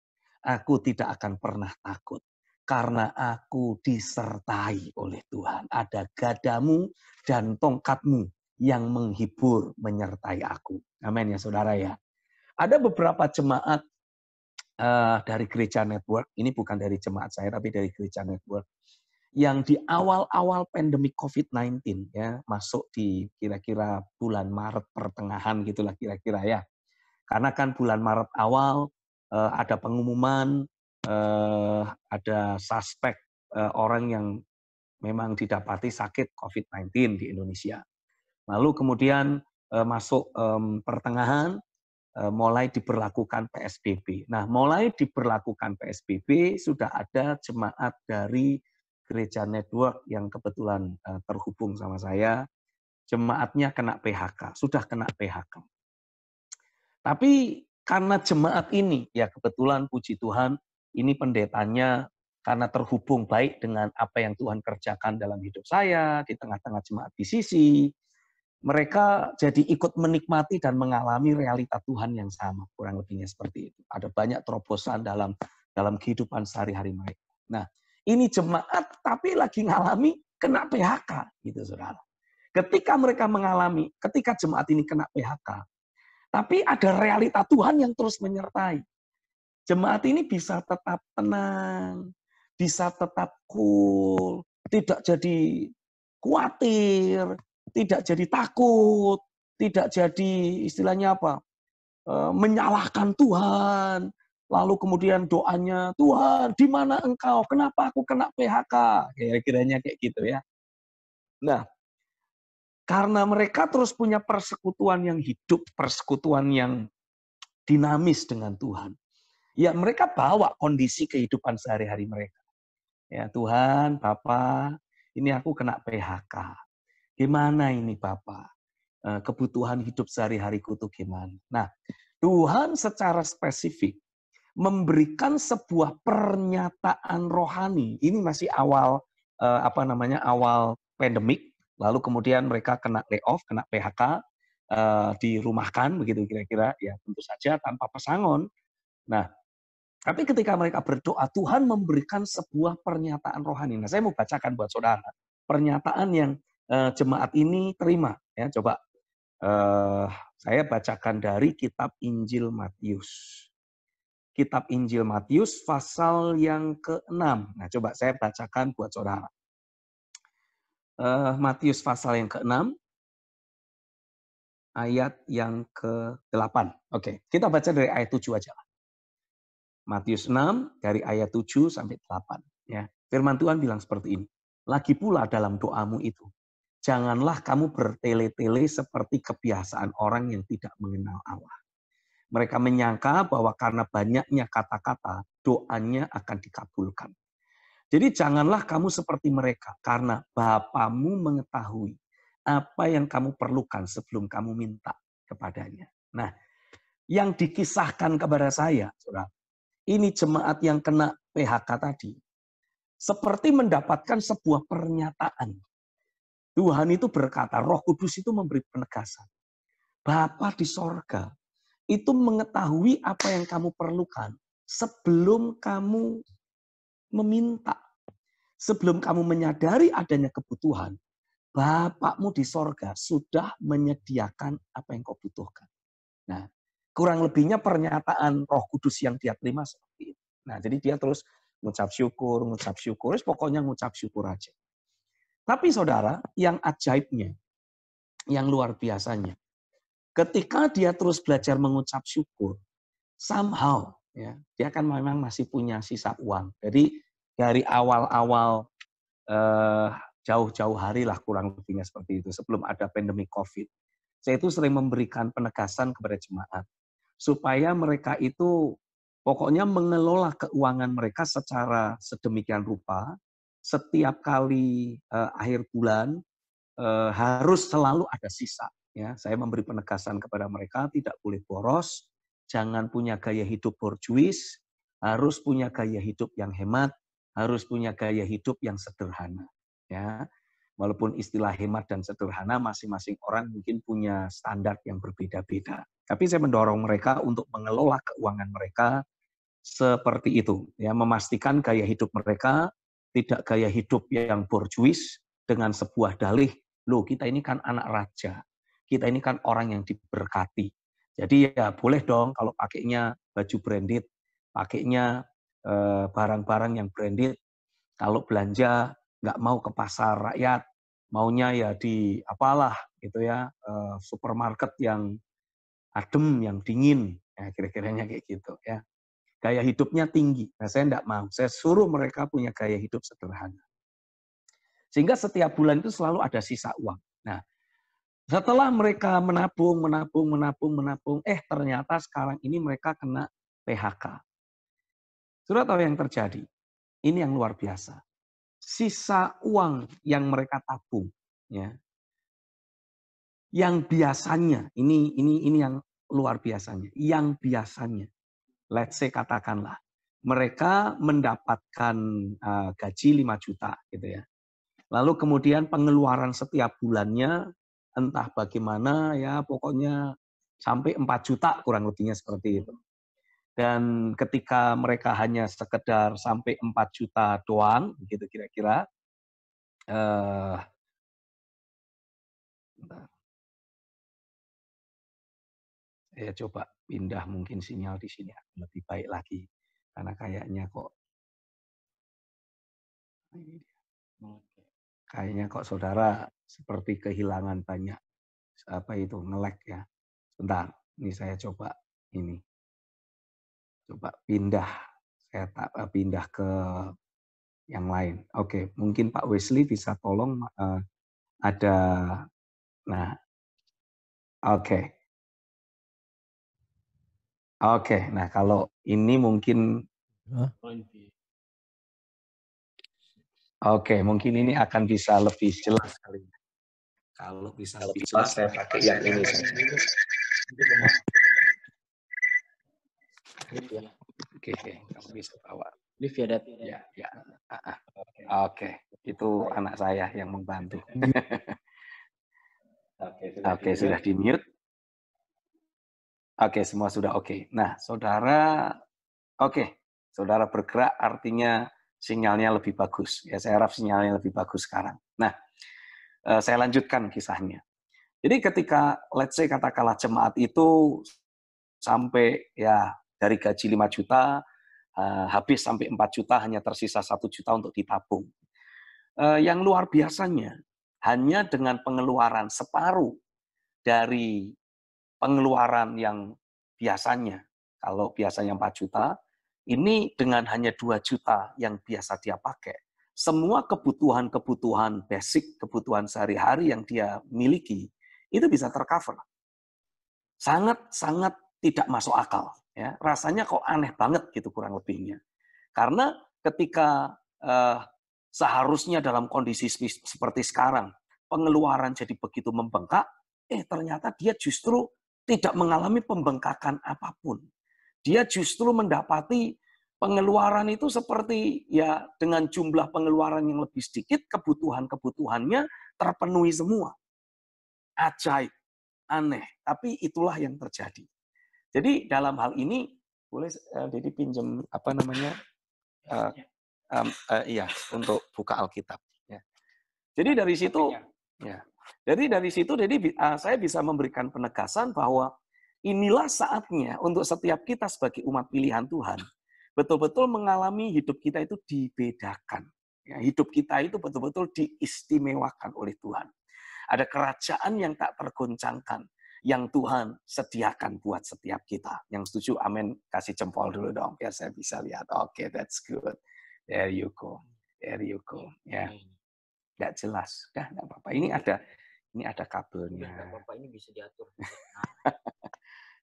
Speaker 1: aku tidak akan pernah takut karena aku disertai oleh Tuhan. Ada gadamu dan tongkatmu yang menghibur, menyertai aku. Amin ya saudara ya. Ada beberapa jemaat uh, dari gereja network, ini bukan dari jemaat saya tapi dari gereja network, yang di awal-awal pandemi COVID-19 ya, masuk di kira-kira bulan Maret pertengahan gitulah kira-kira ya. Karena kan bulan Maret awal eh, ada pengumuman Eh, ada suspek eh, orang yang memang didapati sakit COVID-19 di Indonesia. Lalu kemudian eh, masuk pertengahan, mulai diberlakukan PSBB. Nah, mulai diberlakukan PSBB sudah ada jemaat dari gereja network yang kebetulan terhubung sama saya, jemaatnya kena PHK, sudah kena PHK. Tapi karena jemaat ini, ya kebetulan puji Tuhan, ini pendetanya karena terhubung baik dengan apa yang Tuhan kerjakan dalam hidup saya, di tengah-tengah jemaat di sisi, mereka jadi ikut menikmati dan mengalami realita Tuhan yang sama, kurang lebihnya seperti itu. Ada banyak terobosan dalam dalam kehidupan sehari-hari mereka. Nah, ini jemaat tapi lagi ngalami kena PHK, gitu saudara. Ketika mereka mengalami, ketika jemaat ini kena PHK, tapi ada realita Tuhan yang terus menyertai jemaat ini bisa tetap tenang, bisa tetap cool, tidak jadi khawatir, tidak jadi takut, tidak jadi istilahnya apa? Eh, menyalahkan Tuhan, lalu kemudian doanya, Tuhan, di mana engkau? Kenapa aku kena PHK? Kira-kiranya kayak gitu ya. Nah, karena mereka terus punya persekutuan yang hidup, persekutuan yang dinamis dengan Tuhan ya mereka bawa kondisi kehidupan sehari-hari mereka. Ya Tuhan, Papa, ini aku kena PHK. Gimana ini Bapak? Eh, kebutuhan hidup sehari-hariku tuh gimana? Nah, Tuhan secara spesifik memberikan sebuah pernyataan rohani. Ini masih awal eh, apa namanya? awal pandemik, lalu kemudian mereka kena layoff, kena PHK, eh, dirumahkan begitu kira-kira ya tentu saja tanpa pesangon. Nah, tapi ketika mereka berdoa, Tuhan memberikan sebuah pernyataan rohani. Nah, saya mau bacakan buat saudara pernyataan yang uh, jemaat ini terima. Ya, coba uh, saya bacakan dari Kitab Injil Matius. Kitab Injil Matius pasal yang ke-6. Nah, coba saya bacakan buat saudara. Uh, Matius pasal yang ke-6 ayat yang ke-8. Oke, kita baca dari ayat 7 aja. Lah. Matius 6 dari ayat 7 sampai 8 ya. Firman Tuhan bilang seperti ini. Lagi pula dalam doamu itu, janganlah kamu bertele-tele seperti kebiasaan orang yang tidak mengenal Allah. Mereka menyangka bahwa karena banyaknya kata-kata, doanya akan dikabulkan. Jadi janganlah kamu seperti mereka, karena Bapamu mengetahui apa yang kamu perlukan sebelum kamu minta kepadanya. Nah, yang dikisahkan kepada saya, saudara, ini jemaat yang kena PHK tadi, seperti mendapatkan sebuah pernyataan. Tuhan itu berkata, roh kudus itu memberi penegasan. Bapa di sorga itu mengetahui apa yang kamu perlukan sebelum kamu meminta. Sebelum kamu menyadari adanya kebutuhan, Bapakmu di sorga sudah menyediakan apa yang kau butuhkan. Nah, kurang lebihnya pernyataan Roh Kudus yang dia terima seperti itu. Nah, jadi dia terus mengucap syukur, mengucap syukur, terus pokoknya mengucap syukur aja. Tapi saudara, yang ajaibnya, yang luar biasanya, ketika dia terus belajar mengucap syukur, somehow ya, dia kan memang masih punya sisa uang. Jadi dari awal-awal eh, jauh-jauh hari lah kurang lebihnya seperti itu sebelum ada pandemi COVID saya itu sering memberikan penegasan kepada jemaat supaya mereka itu pokoknya mengelola keuangan mereka secara sedemikian rupa setiap kali eh, akhir bulan eh, harus selalu ada sisa ya saya memberi penegasan kepada mereka tidak boleh boros jangan punya gaya hidup borjuis harus punya gaya hidup yang hemat harus punya gaya hidup yang sederhana ya walaupun istilah hemat dan sederhana masing-masing orang mungkin punya standar yang berbeda-beda tapi saya mendorong mereka untuk mengelola keuangan mereka seperti itu, ya memastikan gaya hidup mereka tidak gaya hidup yang borjuis dengan sebuah dalih, loh kita ini kan anak raja, kita ini kan orang yang diberkati. Jadi ya boleh dong kalau pakainya baju branded, pakainya eh, barang-barang yang branded, kalau belanja nggak mau ke pasar rakyat, maunya ya di apalah gitu ya eh, supermarket yang adem, yang dingin. Ya, kira-kiranya hmm. kayak gitu ya. Gaya hidupnya tinggi. Nah, saya tidak mau. Saya suruh mereka punya gaya hidup sederhana. Sehingga setiap bulan itu selalu ada sisa uang. Nah, setelah mereka menabung, menabung, menabung, menabung, eh ternyata sekarang ini mereka kena PHK. Sudah tahu yang terjadi? Ini yang luar biasa. Sisa uang yang mereka tabung, ya yang biasanya ini ini ini yang luar biasanya, yang biasanya let's say katakanlah mereka mendapatkan uh, gaji 5 juta gitu ya. Lalu kemudian pengeluaran setiap bulannya entah bagaimana ya pokoknya sampai 4 juta kurang lebihnya seperti itu. Dan ketika mereka hanya sekedar sampai 4 juta doang gitu kira-kira eh -kira, uh, saya coba pindah mungkin sinyal di sini lebih baik lagi karena kayaknya kok nah, Kayaknya kok saudara seperti kehilangan banyak apa itu ngelek ya. Sebentar, ini saya coba ini. Coba pindah. Saya tak eh, pindah ke yang lain. Oke, mungkin Pak Wesley bisa tolong eh, ada nah oke. Okay. Oke, okay. nah kalau ini mungkin huh? Oke, okay, mungkin ini akan bisa lebih jelas kali. Kalau bisa lebih jelas saya pakai yang ini saja. Oke, kamu bisa bawa. Live ya, Dad. Ya, ya. Ah, ah. Oke, okay. itu anak saya yang membantu. Oke, sudah di mute. Oke, semua sudah oke. Nah, saudara, oke, saudara bergerak artinya sinyalnya lebih bagus. Ya, saya harap sinyalnya lebih bagus sekarang. Nah, eh, saya lanjutkan kisahnya. Jadi ketika, let's say katakanlah jemaat itu sampai ya dari gaji 5 juta, eh, habis sampai 4 juta, hanya tersisa satu juta untuk ditabung. Eh, yang luar biasanya, hanya dengan pengeluaran separuh dari pengeluaran yang biasanya, kalau biasanya 4 juta, ini dengan hanya 2 juta yang biasa dia pakai, semua kebutuhan-kebutuhan basic, kebutuhan sehari-hari yang dia miliki, itu bisa tercover. Sangat-sangat tidak masuk akal. Ya. Rasanya kok aneh banget gitu kurang lebihnya. Karena ketika eh, seharusnya dalam kondisi seperti sekarang, pengeluaran jadi begitu membengkak, eh ternyata dia justru tidak mengalami pembengkakan apapun. Dia justru mendapati pengeluaran itu seperti ya dengan jumlah pengeluaran yang lebih sedikit, kebutuhan-kebutuhannya terpenuhi semua. Ajaib, aneh, tapi itulah yang terjadi. Jadi dalam hal ini boleh jadi eh, pinjam apa namanya? Uh, um, uh, iya, untuk buka Alkitab. Ya. Jadi dari situ, ya. Jadi dari situ jadi eh, saya bisa memberikan penegasan bahwa inilah saatnya untuk setiap kita sebagai umat pilihan Tuhan betul-betul mengalami hidup kita itu dibedakan. Ya, hidup kita itu betul-betul diistimewakan oleh Tuhan. Ada kerajaan yang tak tergoncangkan yang Tuhan sediakan buat setiap kita. Yang setuju, amin. Kasih jempol dulu dong, biar saya bisa lihat. Oke, okay, that's good. There you go. There you go. Ya. Yeah. Nggak jelas. Dah, nggak apa-apa. Ini ada ini ada kabelnya. Bapak ini bisa diatur.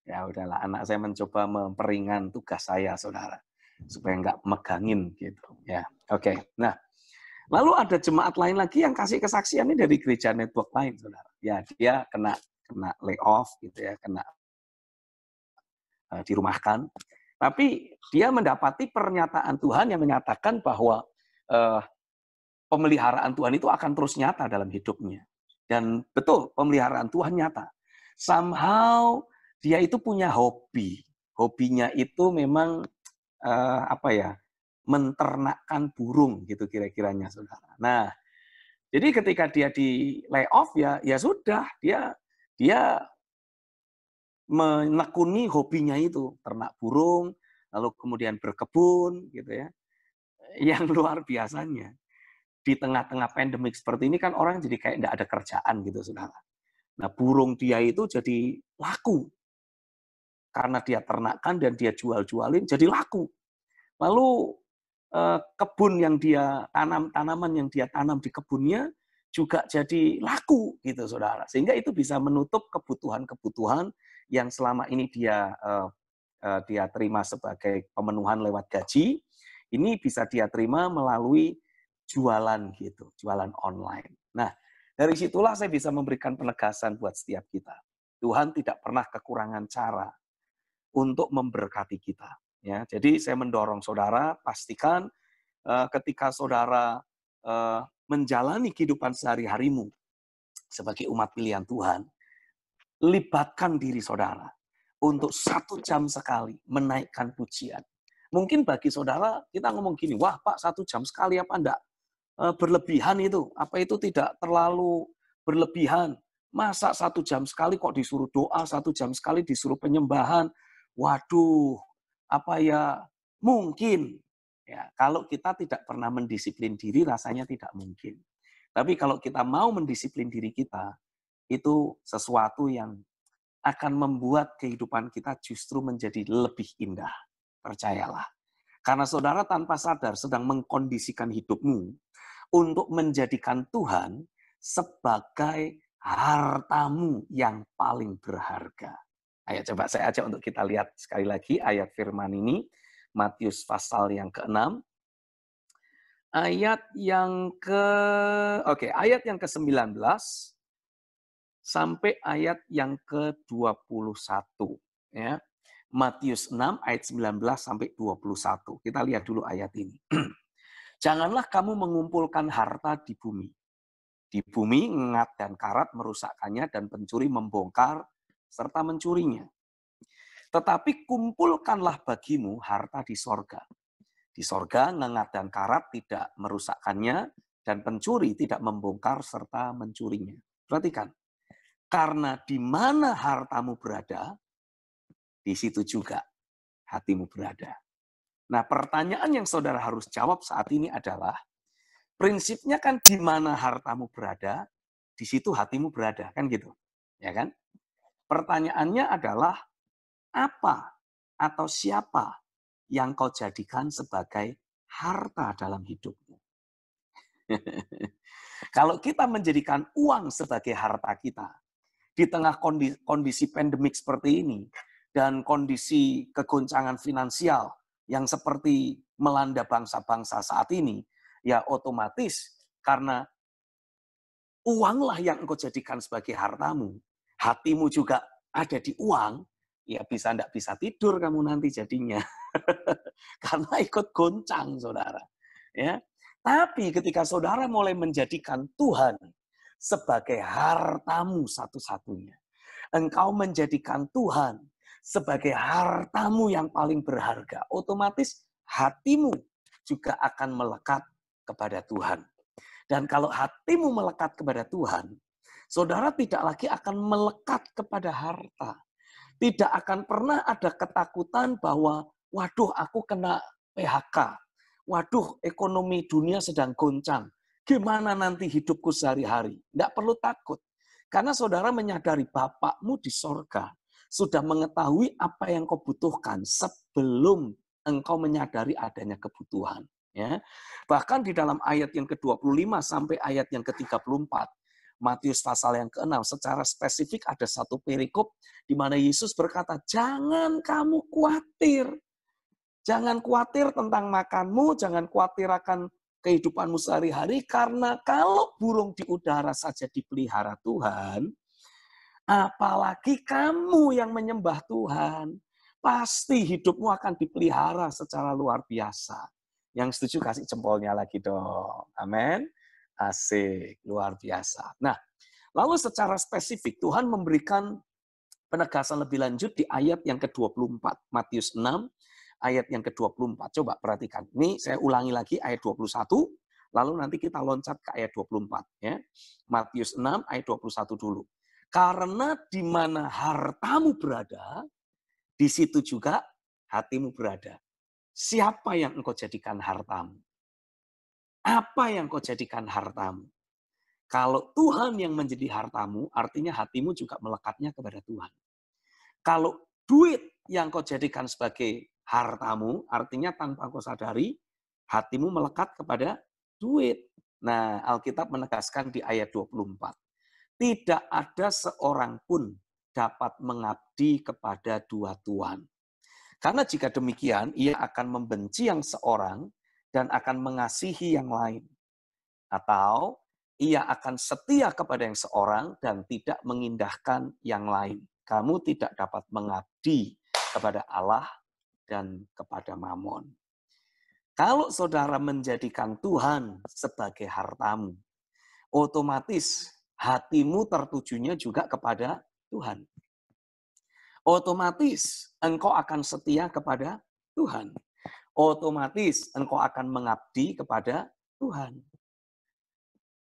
Speaker 1: ya udahlah, anak saya mencoba memperingan tugas saya, saudara, supaya nggak megangin gitu. Ya, oke. Okay. Nah, lalu ada jemaat lain lagi yang kasih kesaksian ini dari gereja network lain, saudara. Ya, dia kena kena layoff gitu ya, kena eh, dirumahkan. Tapi dia mendapati pernyataan Tuhan yang menyatakan bahwa uh, pemeliharaan Tuhan itu akan terus nyata dalam hidupnya. Dan betul, pemeliharaan Tuhan nyata. Somehow dia itu punya hobi. Hobinya itu memang uh, apa ya? menternakkan burung gitu kira-kiranya Saudara. Nah, jadi ketika dia di lay off ya ya sudah dia dia menekuni hobinya itu, ternak burung, lalu kemudian berkebun gitu ya. Yang luar biasanya di tengah-tengah pandemik seperti ini kan orang jadi kayak tidak ada kerjaan gitu saudara. Nah burung dia itu jadi laku karena dia ternakan dan dia jual-jualin jadi laku. Lalu eh, kebun yang dia tanam tanaman yang dia tanam di kebunnya juga jadi laku gitu saudara. Sehingga itu bisa menutup kebutuhan-kebutuhan yang selama ini dia eh, eh, dia terima sebagai pemenuhan lewat gaji ini bisa dia terima melalui jualan gitu, jualan online. Nah, dari situlah saya bisa memberikan penegasan buat setiap kita. Tuhan tidak pernah kekurangan cara untuk memberkati kita. Ya, jadi saya mendorong saudara pastikan uh, ketika saudara uh, menjalani kehidupan sehari-harimu sebagai umat pilihan Tuhan, libatkan diri saudara untuk satu jam sekali menaikkan pujian. Mungkin bagi saudara kita ngomong gini, wah pak satu jam sekali apa enggak? Eh, berlebihan itu? Apa itu tidak terlalu berlebihan? Masa satu jam sekali kok disuruh doa, satu jam sekali disuruh penyembahan? Waduh, apa ya? Mungkin. Ya, kalau kita tidak pernah mendisiplin diri, rasanya tidak mungkin. Tapi kalau kita mau mendisiplin diri kita, itu sesuatu yang akan membuat kehidupan kita justru menjadi lebih indah. Percayalah. Karena saudara tanpa sadar sedang mengkondisikan hidupmu untuk menjadikan Tuhan sebagai hartamu yang paling berharga. Ayo coba saya ajak untuk kita lihat sekali lagi ayat firman ini. Matius pasal yang ke-6. Ayat yang ke Oke, okay, ayat yang ke-19 sampai ayat yang ke-21 ya. Matius 6 ayat 19 sampai 21. Kita lihat dulu ayat ini. Janganlah kamu mengumpulkan harta di bumi. Di bumi ngat dan karat merusakkannya dan pencuri membongkar serta mencurinya. Tetapi kumpulkanlah bagimu harta di sorga. Di sorga ngengat dan karat tidak merusakkannya dan pencuri tidak membongkar serta mencurinya. Perhatikan, karena di mana hartamu berada, di situ juga hatimu berada. Nah, pertanyaan yang saudara harus jawab saat ini adalah prinsipnya kan di mana hartamu berada, di situ hatimu berada, kan gitu. Ya kan? Pertanyaannya adalah apa atau siapa yang kau jadikan sebagai harta dalam hidupmu? Kalau kita menjadikan uang sebagai harta kita, di tengah kondisi, pandemik seperti ini, dan kondisi kegoncangan finansial yang seperti melanda bangsa-bangsa saat ini, ya otomatis karena uanglah yang engkau jadikan sebagai hartamu, hatimu juga ada di uang, ya bisa ndak bisa tidur kamu nanti jadinya. Karena ikut goncang, saudara. Ya. Tapi ketika saudara mulai menjadikan Tuhan sebagai hartamu satu-satunya, engkau menjadikan Tuhan sebagai hartamu yang paling berharga, otomatis hatimu juga akan melekat kepada Tuhan. Dan kalau hatimu melekat kepada Tuhan, saudara tidak lagi akan melekat kepada harta. Tidak akan pernah ada ketakutan bahwa, waduh aku kena PHK, waduh ekonomi dunia sedang goncang, gimana nanti hidupku sehari-hari. Tidak perlu takut. Karena saudara menyadari Bapakmu di sorga sudah mengetahui apa yang kau butuhkan sebelum engkau menyadari adanya kebutuhan. Ya. Bahkan di dalam ayat yang ke-25 sampai ayat yang ke-34, Matius pasal yang ke-6, secara spesifik ada satu perikop di mana Yesus berkata, jangan kamu khawatir. Jangan khawatir tentang makanmu, jangan khawatir akan kehidupanmu sehari-hari, karena kalau burung di udara saja dipelihara Tuhan, Apalagi kamu yang menyembah Tuhan, pasti hidupmu akan dipelihara secara luar biasa. Yang setuju kasih jempolnya lagi dong. Amin. Asik, luar biasa. Nah, lalu secara spesifik Tuhan memberikan penegasan lebih lanjut di ayat yang ke-24, Matius 6 ayat yang ke-24. Coba perhatikan. Ini saya ulangi lagi ayat 21, lalu nanti kita loncat ke ayat 24 ya. Matius 6 ayat 21 dulu. Karena di mana hartamu berada, di situ juga hatimu berada. Siapa yang engkau jadikan hartamu? Apa yang kau jadikan hartamu? Kalau Tuhan yang menjadi hartamu, artinya hatimu juga melekatnya kepada Tuhan. Kalau duit yang kau jadikan sebagai hartamu, artinya tanpa kau sadari, hatimu melekat kepada duit. Nah, Alkitab menegaskan di ayat 24 tidak ada seorang pun dapat mengabdi kepada dua tuan. Karena jika demikian, ia akan membenci yang seorang dan akan mengasihi yang lain. Atau ia akan setia kepada yang seorang dan tidak mengindahkan yang lain. Kamu tidak dapat mengabdi kepada Allah dan kepada Mammon. Kalau saudara menjadikan Tuhan sebagai hartamu, otomatis hatimu tertujunya juga kepada Tuhan. Otomatis engkau akan setia kepada Tuhan. Otomatis engkau akan mengabdi kepada Tuhan.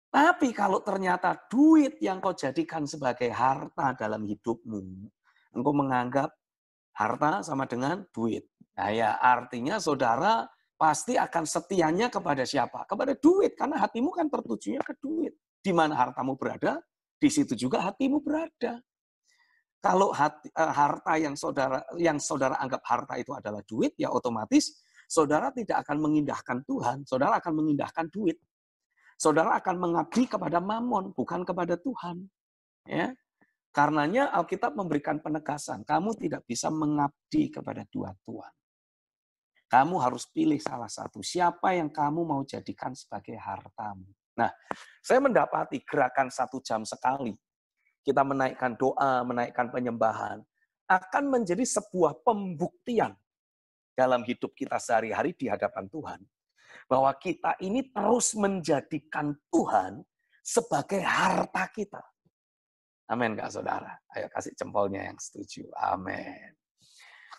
Speaker 1: Tapi kalau ternyata duit yang kau jadikan sebagai harta dalam hidupmu, engkau menganggap harta sama dengan duit. Nah ya, artinya saudara pasti akan setianya kepada siapa? Kepada duit, karena hatimu kan tertujunya ke duit. Di mana hartamu berada, di situ juga hatimu berada. Kalau hati, eh, harta yang saudara yang saudara anggap harta itu adalah duit, ya otomatis saudara tidak akan mengindahkan Tuhan, saudara akan mengindahkan duit. Saudara akan mengabdi kepada mamon, bukan kepada Tuhan. Ya, Karenanya Alkitab memberikan penegasan, kamu tidak bisa mengabdi kepada dua Tuhan. Kamu harus pilih salah satu. Siapa yang kamu mau jadikan sebagai hartamu? Nah, saya mendapati gerakan satu jam sekali, kita menaikkan doa, menaikkan penyembahan, akan menjadi sebuah pembuktian dalam hidup kita sehari-hari di hadapan Tuhan. Bahwa kita ini terus menjadikan Tuhan sebagai harta kita. Amin, Kak Saudara. Ayo kasih jempolnya yang setuju. Amin.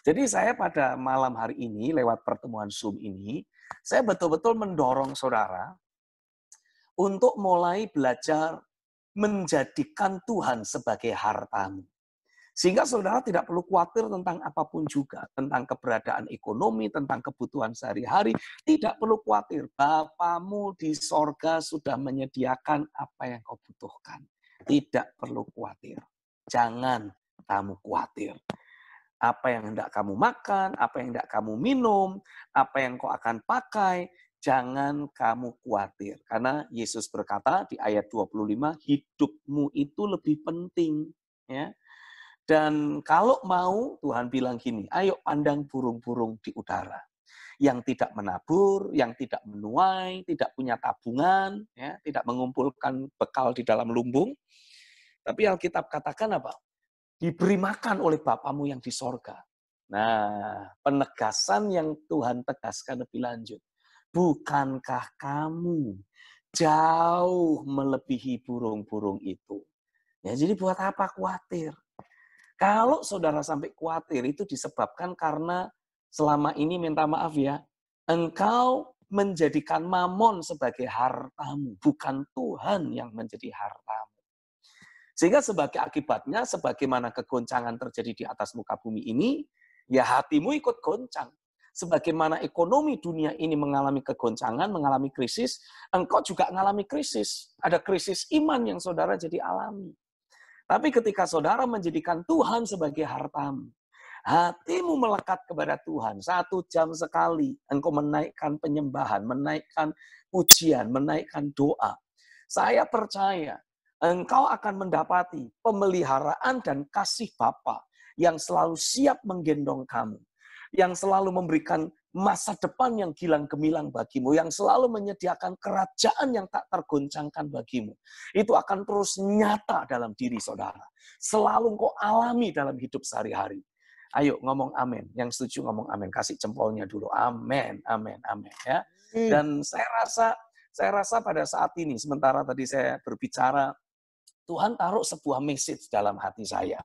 Speaker 1: Jadi saya pada malam hari ini lewat pertemuan Zoom ini, saya betul-betul mendorong saudara untuk mulai belajar menjadikan Tuhan sebagai hartamu. Sehingga saudara tidak perlu khawatir tentang apapun juga, tentang keberadaan ekonomi, tentang kebutuhan sehari-hari. Tidak perlu khawatir, Bapamu di sorga sudah menyediakan apa yang kau butuhkan. Tidak perlu khawatir. Jangan kamu khawatir. Apa yang hendak kamu makan, apa yang hendak kamu minum, apa yang kau akan pakai, jangan kamu khawatir. Karena Yesus berkata di ayat 25, hidupmu itu lebih penting. ya. Dan kalau mau, Tuhan bilang gini, ayo pandang burung-burung di udara. Yang tidak menabur, yang tidak menuai, tidak punya tabungan, ya, tidak mengumpulkan bekal di dalam lumbung. Tapi Alkitab katakan apa? Diberi makan oleh Bapamu yang di sorga. Nah, penegasan yang Tuhan tegaskan lebih lanjut bukankah kamu jauh melebihi burung-burung itu? Ya, jadi buat apa khawatir? Kalau saudara sampai khawatir itu disebabkan karena selama ini minta maaf ya, engkau menjadikan mamon sebagai hartamu, bukan Tuhan yang menjadi hartamu. Sehingga sebagai akibatnya, sebagaimana kegoncangan terjadi di atas muka bumi ini, ya hatimu ikut goncang sebagaimana ekonomi dunia ini mengalami kegoncangan, mengalami krisis, engkau juga mengalami krisis. Ada krisis iman yang saudara jadi alami. Tapi ketika saudara menjadikan Tuhan sebagai hartamu, hatimu melekat kepada Tuhan satu jam sekali engkau menaikkan penyembahan, menaikkan pujian, menaikkan doa. Saya percaya engkau akan mendapati pemeliharaan dan kasih Bapa yang selalu siap menggendong kamu yang selalu memberikan masa depan yang gilang gemilang bagimu, yang selalu menyediakan kerajaan yang tak tergoncangkan bagimu. Itu akan terus nyata dalam diri saudara. Selalu engkau alami dalam hidup sehari-hari. Ayo ngomong amin. Yang setuju ngomong amin. Kasih jempolnya dulu. Amin, amin, amin. Ya. Hmm. Dan saya rasa saya rasa pada saat ini, sementara tadi saya berbicara, Tuhan taruh sebuah message dalam hati saya.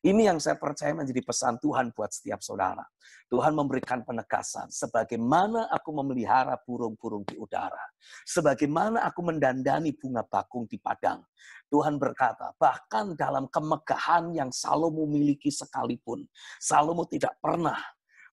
Speaker 1: Ini yang saya percaya menjadi pesan Tuhan buat setiap saudara. Tuhan memberikan penegasan, sebagaimana aku memelihara burung-burung di udara, sebagaimana aku mendandani bunga bakung di padang. Tuhan berkata, bahkan dalam kemegahan yang Salomo miliki sekalipun, Salomo tidak pernah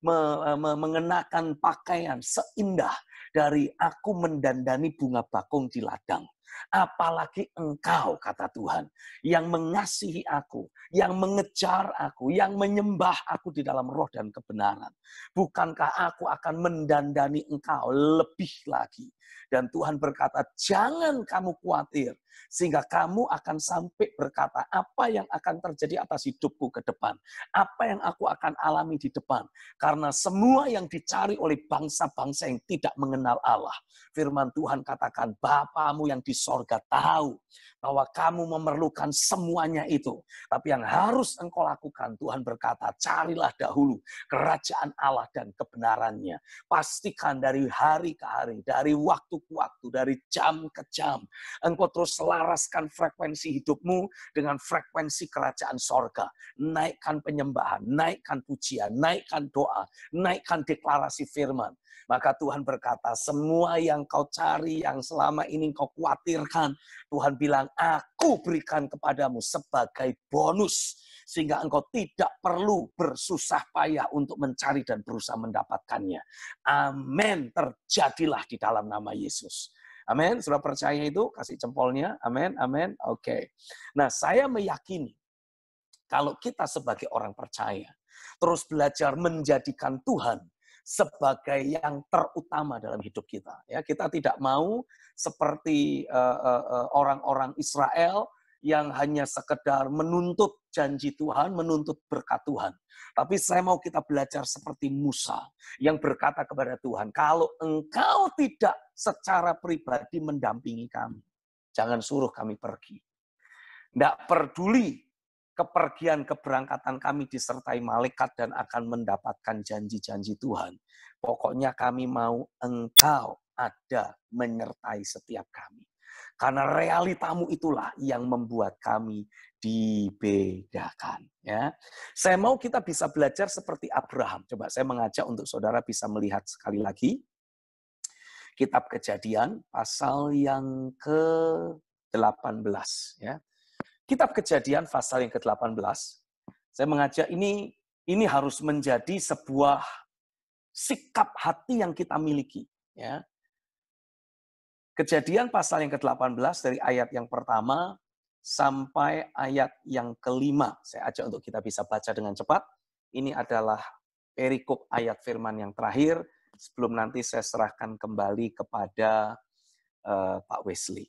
Speaker 1: e, mengenakan pakaian seindah dari aku mendandani bunga bakung di ladang. Apalagi engkau, kata Tuhan, yang mengasihi aku, yang mengejar aku, yang menyembah aku di dalam roh dan kebenaran. Bukankah aku akan mendandani engkau lebih lagi? Dan Tuhan berkata, jangan kamu khawatir. Sehingga kamu akan sampai berkata, apa yang akan terjadi atas hidupku ke depan. Apa yang aku akan alami di depan. Karena semua yang dicari oleh bangsa-bangsa yang tidak mengenal Allah. Firman Tuhan katakan, Bapamu yang di sorga tahu bahwa kamu memerlukan semuanya itu. Tapi yang harus engkau lakukan, Tuhan berkata, carilah dahulu kerajaan Allah dan kebenarannya. Pastikan dari hari ke hari, dari waktu waktu ke waktu, dari jam ke jam. Engkau terus selaraskan frekuensi hidupmu dengan frekuensi kerajaan sorga. Naikkan penyembahan, naikkan pujian, naikkan doa, naikkan deklarasi firman. Maka Tuhan berkata, semua yang kau cari, yang selama ini kau khawatirkan, Tuhan bilang, aku berikan kepadamu sebagai bonus sehingga engkau tidak perlu bersusah payah untuk mencari dan berusaha mendapatkannya. Amin. Terjadilah di dalam nama Yesus. Amin. Sudah percaya itu? Kasih jempolnya. Amin. Amin. Oke. Okay. Nah, saya meyakini kalau kita sebagai orang percaya terus belajar menjadikan Tuhan sebagai yang terutama dalam hidup kita. Ya, kita tidak mau seperti eh, eh, eh, orang-orang uh, uh, orang -orang Israel yang hanya sekedar menuntut janji Tuhan, menuntut berkat Tuhan. Tapi saya mau kita belajar seperti Musa yang berkata kepada Tuhan, kalau engkau tidak secara pribadi mendampingi kami, jangan suruh kami pergi. Tidak peduli kepergian keberangkatan kami disertai malaikat dan akan mendapatkan janji-janji Tuhan. Pokoknya kami mau engkau ada menyertai setiap kami. Karena realitamu itulah yang membuat kami dibedakan. Ya, saya mau kita bisa belajar seperti Abraham. Coba saya mengajak untuk saudara bisa melihat sekali lagi Kitab Kejadian pasal yang ke 18. Ya, Kitab Kejadian pasal yang ke 18. Saya mengajak ini ini harus menjadi sebuah sikap hati yang kita miliki. Ya, Kejadian pasal yang ke-18 dari ayat yang pertama sampai ayat yang kelima. Saya ajak untuk kita bisa baca dengan cepat. Ini adalah perikop ayat firman yang terakhir sebelum nanti saya serahkan kembali kepada uh, Pak Wesley.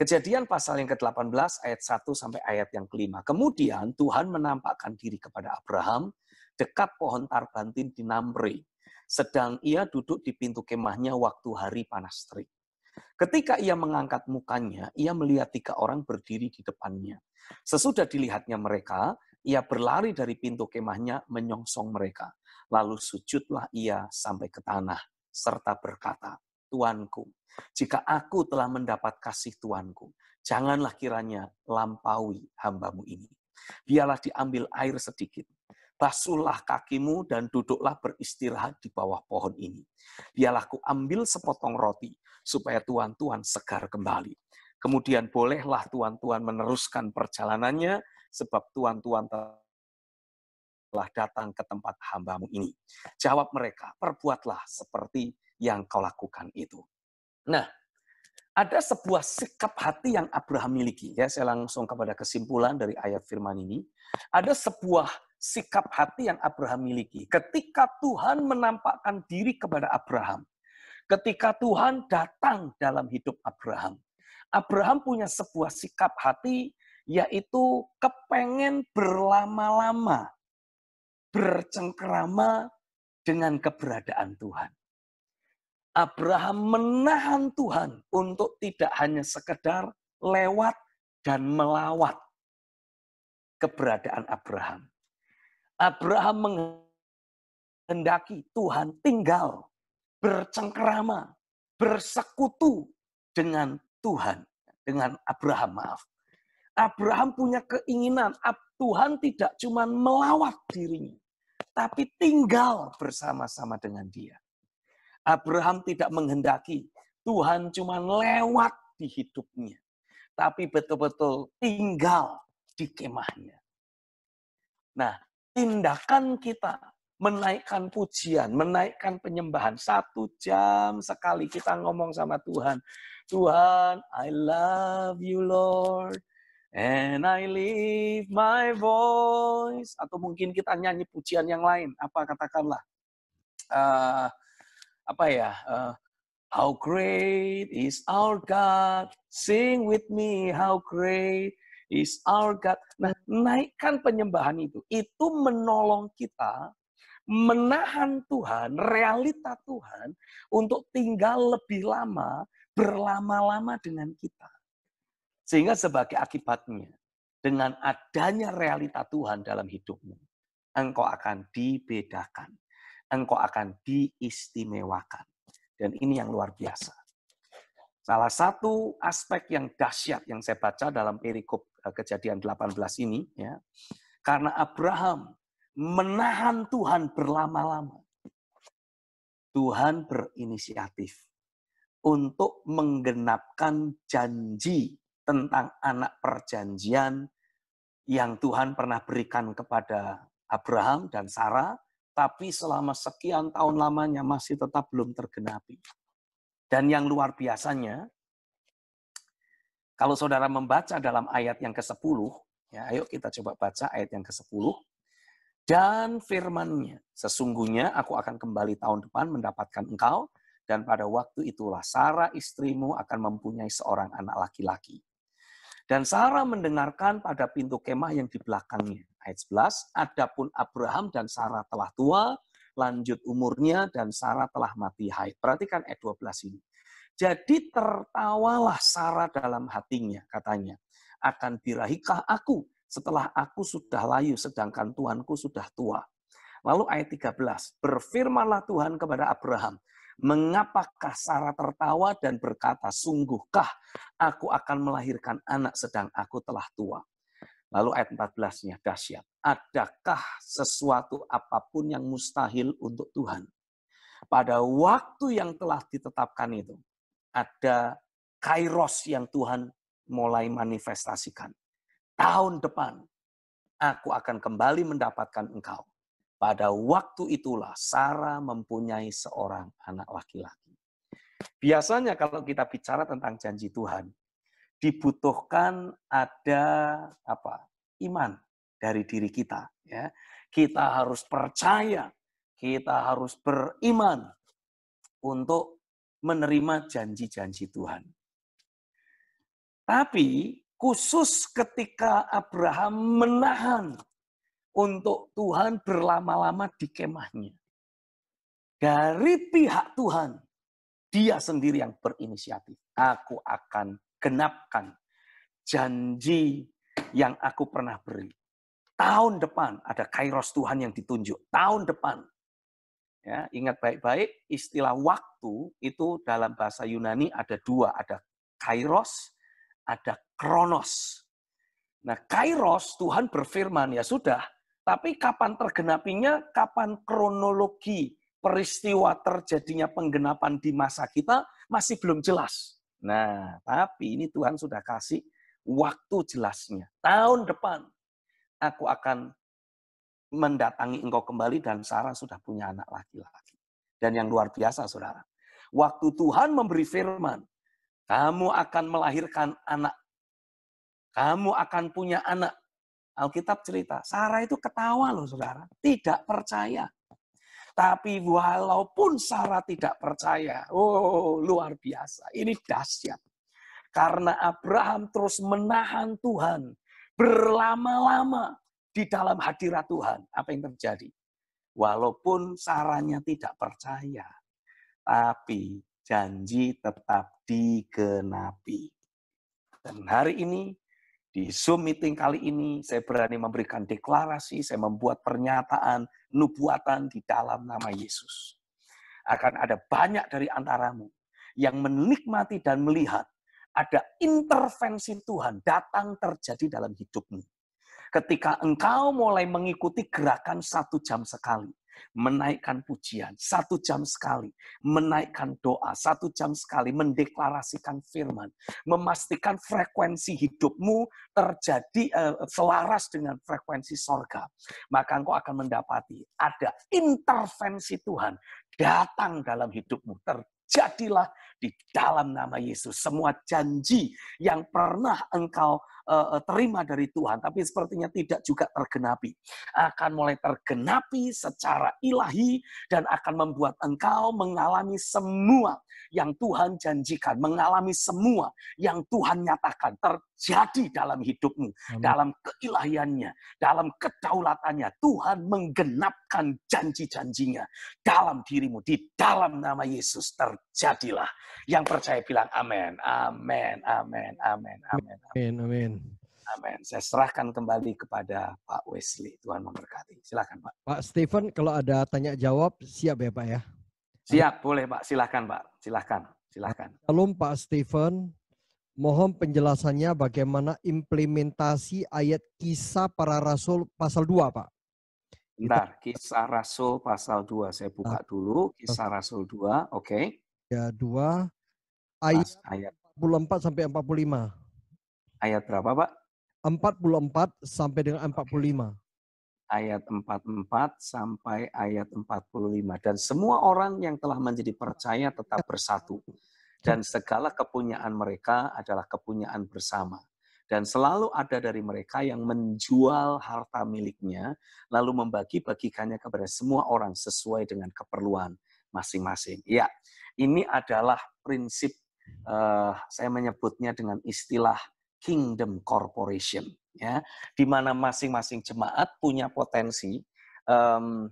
Speaker 1: Kejadian pasal yang ke-18 ayat 1 sampai ayat yang kelima. Kemudian Tuhan menampakkan diri kepada Abraham dekat pohon tarbantin di Namri. Sedang ia duduk di pintu kemahnya waktu hari panas terik. Ketika ia mengangkat mukanya, ia melihat tiga orang berdiri di depannya. Sesudah dilihatnya mereka, ia berlari dari pintu kemahnya menyongsong mereka. Lalu sujudlah ia sampai ke tanah, serta berkata, Tuanku, jika aku telah mendapat kasih Tuanku, janganlah kiranya lampaui hambamu ini. Biarlah diambil air sedikit basuhlah kakimu dan duduklah beristirahat di bawah pohon ini. Biarlah ku ambil sepotong roti, supaya tuan-tuan segar kembali. Kemudian bolehlah tuan-tuan meneruskan perjalanannya, sebab tuan-tuan telah datang ke tempat hambamu ini. Jawab mereka, perbuatlah seperti yang kau lakukan itu. Nah, ada sebuah sikap hati yang Abraham miliki. Ya, saya langsung kepada kesimpulan dari ayat firman ini. Ada sebuah sikap hati yang Abraham miliki. Ketika Tuhan menampakkan diri kepada Abraham, ketika Tuhan datang dalam hidup Abraham, Abraham punya sebuah sikap hati yaitu kepengen berlama-lama bercengkerama dengan keberadaan Tuhan. Abraham menahan Tuhan untuk tidak hanya sekedar lewat dan melawat keberadaan Abraham Abraham menghendaki Tuhan tinggal bercengkerama, bersekutu dengan Tuhan, dengan Abraham, maaf. Abraham punya keinginan, Tuhan tidak cuma melawat dirinya, tapi tinggal bersama-sama dengan dia. Abraham tidak menghendaki Tuhan cuma lewat di hidupnya, tapi betul-betul tinggal di kemahnya. Nah, tindakan kita menaikkan pujian, menaikkan penyembahan. Satu jam sekali kita ngomong sama Tuhan. Tuhan, I love you Lord. And I leave my voice. Atau mungkin kita nyanyi pujian yang lain. Apa katakanlah. Uh, apa ya. Uh, how great is our God. Sing with me how great is our God. Nah, naikkan penyembahan itu. Itu menolong kita menahan Tuhan, realita Tuhan untuk tinggal lebih lama, berlama-lama dengan kita. Sehingga sebagai akibatnya, dengan adanya realita Tuhan dalam hidupmu, engkau akan dibedakan, engkau akan diistimewakan. Dan ini yang luar biasa. Salah satu aspek yang dahsyat yang saya baca dalam perikop Eh, kejadian 18 ini ya. Karena Abraham menahan Tuhan berlama-lama. Tuhan berinisiatif untuk menggenapkan janji tentang anak perjanjian yang Tuhan pernah berikan kepada Abraham dan Sarah, tapi selama sekian tahun lamanya masih tetap belum tergenapi. Dan yang luar biasanya, kalau saudara membaca dalam ayat yang ke-10, ya ayo kita coba baca ayat yang ke-10. Dan firmannya, sesungguhnya aku akan kembali tahun depan mendapatkan engkau, dan pada waktu itulah Sarah istrimu akan mempunyai seorang anak laki-laki. Dan Sarah mendengarkan pada pintu kemah yang di belakangnya. Ayat 11, adapun Abraham dan Sarah telah tua, lanjut umurnya, dan Sarah telah mati haid. Perhatikan ayat 12 ini. Jadi tertawalah Sarah dalam hatinya, katanya. Akan birahikah aku setelah aku sudah layu, sedangkan Tuhanku sudah tua. Lalu ayat 13, berfirmanlah Tuhan kepada Abraham, mengapakah Sarah tertawa dan berkata, sungguhkah aku akan melahirkan anak sedang aku telah tua. Lalu ayat 14-nya dahsyat. Adakah sesuatu apapun yang mustahil untuk Tuhan? Pada waktu yang telah ditetapkan itu, ada kairos yang Tuhan mulai manifestasikan. Tahun depan aku akan kembali mendapatkan engkau. Pada waktu itulah Sarah mempunyai seorang anak laki-laki. Biasanya kalau kita bicara tentang janji Tuhan, dibutuhkan ada apa? iman dari diri kita, ya. Kita harus percaya, kita harus beriman untuk menerima janji-janji Tuhan. Tapi khusus ketika Abraham menahan untuk Tuhan berlama-lama di kemahnya. Dari pihak Tuhan, dia sendiri yang berinisiatif. Aku akan genapkan janji yang aku pernah beri. Tahun depan ada kairos Tuhan yang ditunjuk. Tahun depan Ya, ingat baik-baik, istilah waktu itu dalam bahasa Yunani ada dua, ada kairos, ada kronos. Nah, kairos Tuhan berfirman, ya sudah, tapi kapan tergenapinya, kapan kronologi peristiwa terjadinya penggenapan di masa kita masih belum jelas. Nah, tapi ini Tuhan sudah kasih waktu jelasnya. Tahun depan aku akan mendatangi engkau kembali dan Sarah sudah punya anak laki-laki. Dan yang luar biasa saudara, waktu Tuhan memberi firman, kamu akan melahirkan anak. Kamu akan punya anak. Alkitab cerita, Sarah itu ketawa loh saudara, tidak percaya. Tapi walaupun Sarah tidak percaya, oh luar biasa, ini dahsyat. Karena Abraham terus menahan Tuhan berlama-lama di dalam hadirat Tuhan, apa yang terjadi? Walaupun sarannya tidak percaya, tapi janji tetap digenapi. Dan hari ini, di Zoom meeting kali ini, saya berani memberikan deklarasi, saya membuat pernyataan, nubuatan di dalam nama Yesus. Akan ada banyak dari antaramu yang menikmati dan melihat ada intervensi Tuhan datang terjadi dalam hidupmu Ketika engkau mulai mengikuti gerakan satu jam sekali, menaikkan pujian, satu jam sekali, menaikkan doa, satu jam sekali, mendeklarasikan firman, memastikan frekuensi hidupmu terjadi eh, selaras dengan frekuensi sorga. Maka engkau akan mendapati ada intervensi Tuhan datang dalam hidupmu, terjadilah di dalam nama Yesus. Semua janji yang pernah engkau uh, terima dari Tuhan, tapi sepertinya tidak juga tergenapi. Akan mulai tergenapi secara ilahi dan akan membuat engkau mengalami semua yang Tuhan janjikan, mengalami semua yang Tuhan nyatakan terjadi dalam hidupmu, Amin. dalam keilahiannya, dalam kedaulatannya. Tuhan menggenapkan janji-janjinya dalam dirimu, di dalam nama Yesus terjadilah. Yang percaya bilang amin, amin, amin, amin, amin. Amin, amin. Amin. Saya serahkan kembali kepada Pak Wesley. Tuhan memberkati. Silakan Pak.
Speaker 2: Pak Stephen, kalau ada tanya jawab, siap ya Pak ya?
Speaker 1: Siap, boleh Pak. Silakan Pak. Silakan. Silakan.
Speaker 2: Salam Pak Stephen. Mohon penjelasannya bagaimana implementasi ayat kisah para rasul pasal 2, Pak.
Speaker 1: Bentar, kisah rasul pasal 2. Saya buka nah. dulu, kisah rasul 2, oke. Okay.
Speaker 2: Ya, 2. Ayat, ayat 44 sampai 45.
Speaker 1: Ayat berapa, Pak?
Speaker 2: 44 sampai dengan 45.
Speaker 1: Ayat 44 sampai ayat 45. Dan semua orang yang telah menjadi percaya tetap bersatu. Dan segala kepunyaan mereka adalah kepunyaan bersama. Dan selalu ada dari mereka yang menjual harta miliknya, lalu membagi-bagikannya kepada semua orang sesuai dengan keperluan masing-masing. Ya, ini adalah prinsip, uh, saya menyebutnya dengan istilah Kingdom Corporation, ya, di mana masing-masing jemaat punya potensi. Um,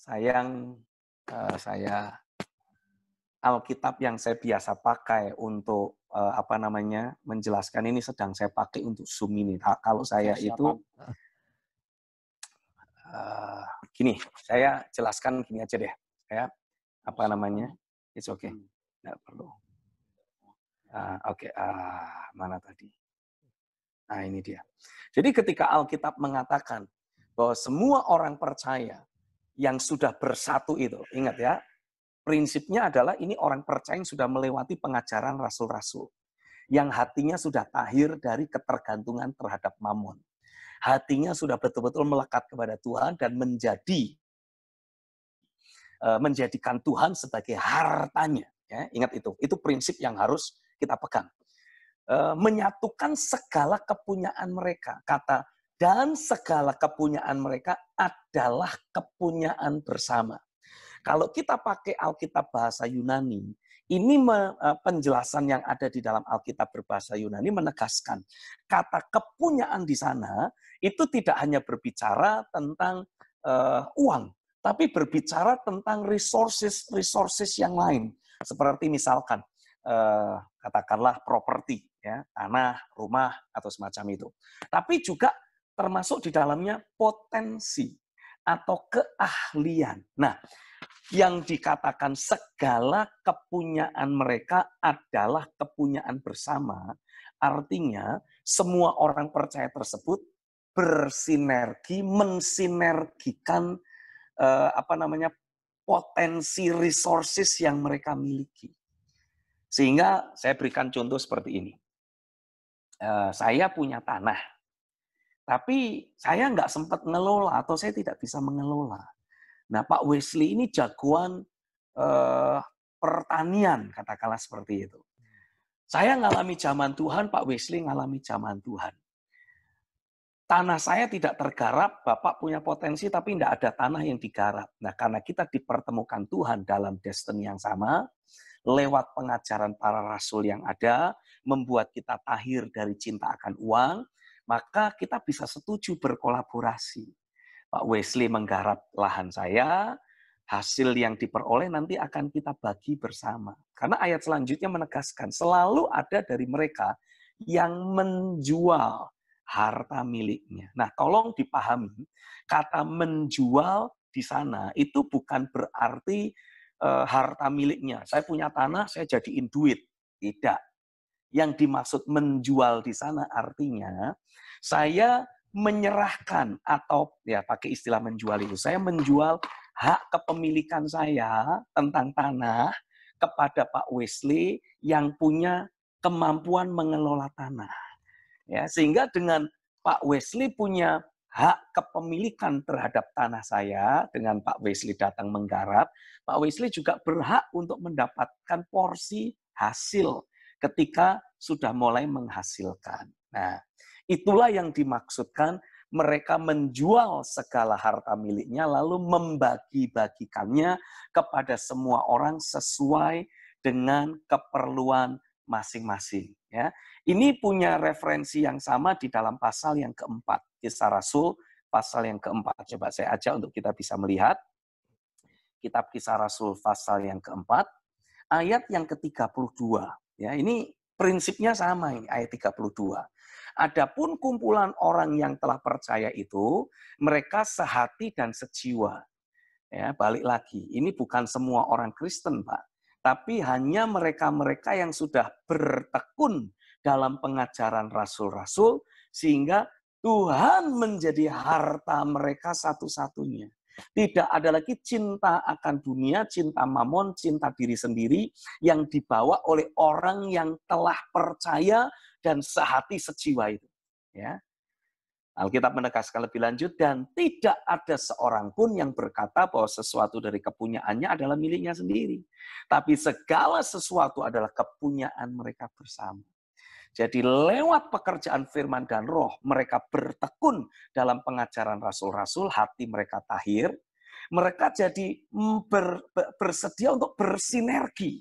Speaker 1: sayang, uh, saya Alkitab yang saya biasa pakai untuk uh, apa namanya menjelaskan ini sedang saya pakai untuk zoom ini. Nah, kalau saya itu uh, gini, saya jelaskan gini aja deh. Ya, apa namanya? It's okay, hmm. nggak perlu. Uh, Oke, okay. uh, mana tadi? Nah, ini dia. Jadi ketika Alkitab mengatakan bahwa semua orang percaya yang sudah bersatu itu, ingat ya, prinsipnya adalah ini orang percaya yang sudah melewati pengajaran rasul-rasul. Yang hatinya sudah tahir dari ketergantungan terhadap mamon. Hatinya sudah betul-betul melekat kepada Tuhan dan menjadi eh, menjadikan Tuhan sebagai hartanya Ya, ingat itu. Itu prinsip yang harus kita pegang. E, menyatukan segala kepunyaan mereka. Kata dan segala kepunyaan mereka adalah kepunyaan bersama. Kalau kita pakai Alkitab bahasa Yunani, ini me, e, penjelasan yang ada di dalam Alkitab berbahasa Yunani menegaskan kata kepunyaan di sana itu tidak hanya berbicara tentang e, uang, tapi berbicara tentang resources resources yang lain. Seperti misalkan eh, katakanlah properti, ya, tanah, rumah atau semacam itu. Tapi juga termasuk di dalamnya potensi atau keahlian. Nah, yang dikatakan segala kepunyaan mereka adalah kepunyaan bersama, artinya semua orang percaya tersebut bersinergi mensinergikan eh, apa namanya potensi resources yang mereka miliki. Sehingga saya berikan contoh seperti ini. Eh, saya punya tanah, tapi saya nggak sempat ngelola atau saya tidak bisa mengelola. Nah Pak Wesley ini jagoan eh, pertanian, katakanlah seperti itu. Saya ngalami zaman Tuhan, Pak Wesley ngalami zaman Tuhan tanah saya tidak tergarap, Bapak punya potensi tapi tidak ada tanah yang digarap. Nah, karena kita dipertemukan Tuhan dalam destiny yang sama, lewat pengajaran para rasul yang ada, membuat kita tahir dari cinta akan uang, maka kita bisa setuju berkolaborasi. Pak Wesley menggarap lahan saya, hasil yang diperoleh nanti akan kita bagi bersama. Karena ayat selanjutnya menegaskan, selalu ada dari mereka yang menjual harta miliknya. Nah, tolong dipahami, kata menjual di sana itu bukan berarti e, harta miliknya. Saya punya tanah, saya jadiin duit. Tidak. Yang dimaksud menjual di sana artinya saya menyerahkan atau ya pakai istilah menjual itu. Saya menjual hak kepemilikan saya tentang tanah kepada Pak Wesley yang punya kemampuan mengelola tanah. Ya, sehingga dengan Pak Wesley punya hak kepemilikan terhadap tanah saya dengan Pak Wesley datang menggarap, Pak Wesley juga berhak untuk mendapatkan porsi hasil ketika sudah mulai menghasilkan. Nah, itulah yang dimaksudkan mereka menjual segala harta miliknya lalu membagi-bagikannya kepada semua orang sesuai dengan keperluan masing-masing. Ya. Ini punya referensi yang sama di dalam pasal yang keempat, kisah Rasul pasal yang keempat. Coba saya ajak untuk kita bisa melihat kitab kisah Rasul pasal yang keempat, ayat yang ke-32. Ya, ini prinsipnya sama ini, ayat 32. Adapun kumpulan orang yang telah percaya itu, mereka sehati dan sejiwa. Ya, balik lagi, ini bukan semua orang Kristen, Pak tapi hanya mereka-mereka yang sudah bertekun dalam pengajaran rasul-rasul, sehingga Tuhan menjadi harta mereka satu-satunya. Tidak ada lagi cinta akan dunia, cinta mamon, cinta diri sendiri yang dibawa oleh orang yang telah percaya dan sehati sejiwa itu. Ya, Alkitab menegaskan lebih lanjut, dan tidak ada seorang pun yang berkata bahwa sesuatu dari kepunyaannya adalah miliknya sendiri. Tapi segala sesuatu adalah kepunyaan mereka bersama. Jadi lewat pekerjaan firman dan roh, mereka bertekun dalam pengajaran rasul-rasul, hati mereka tahir, mereka jadi ber, bersedia untuk bersinergi.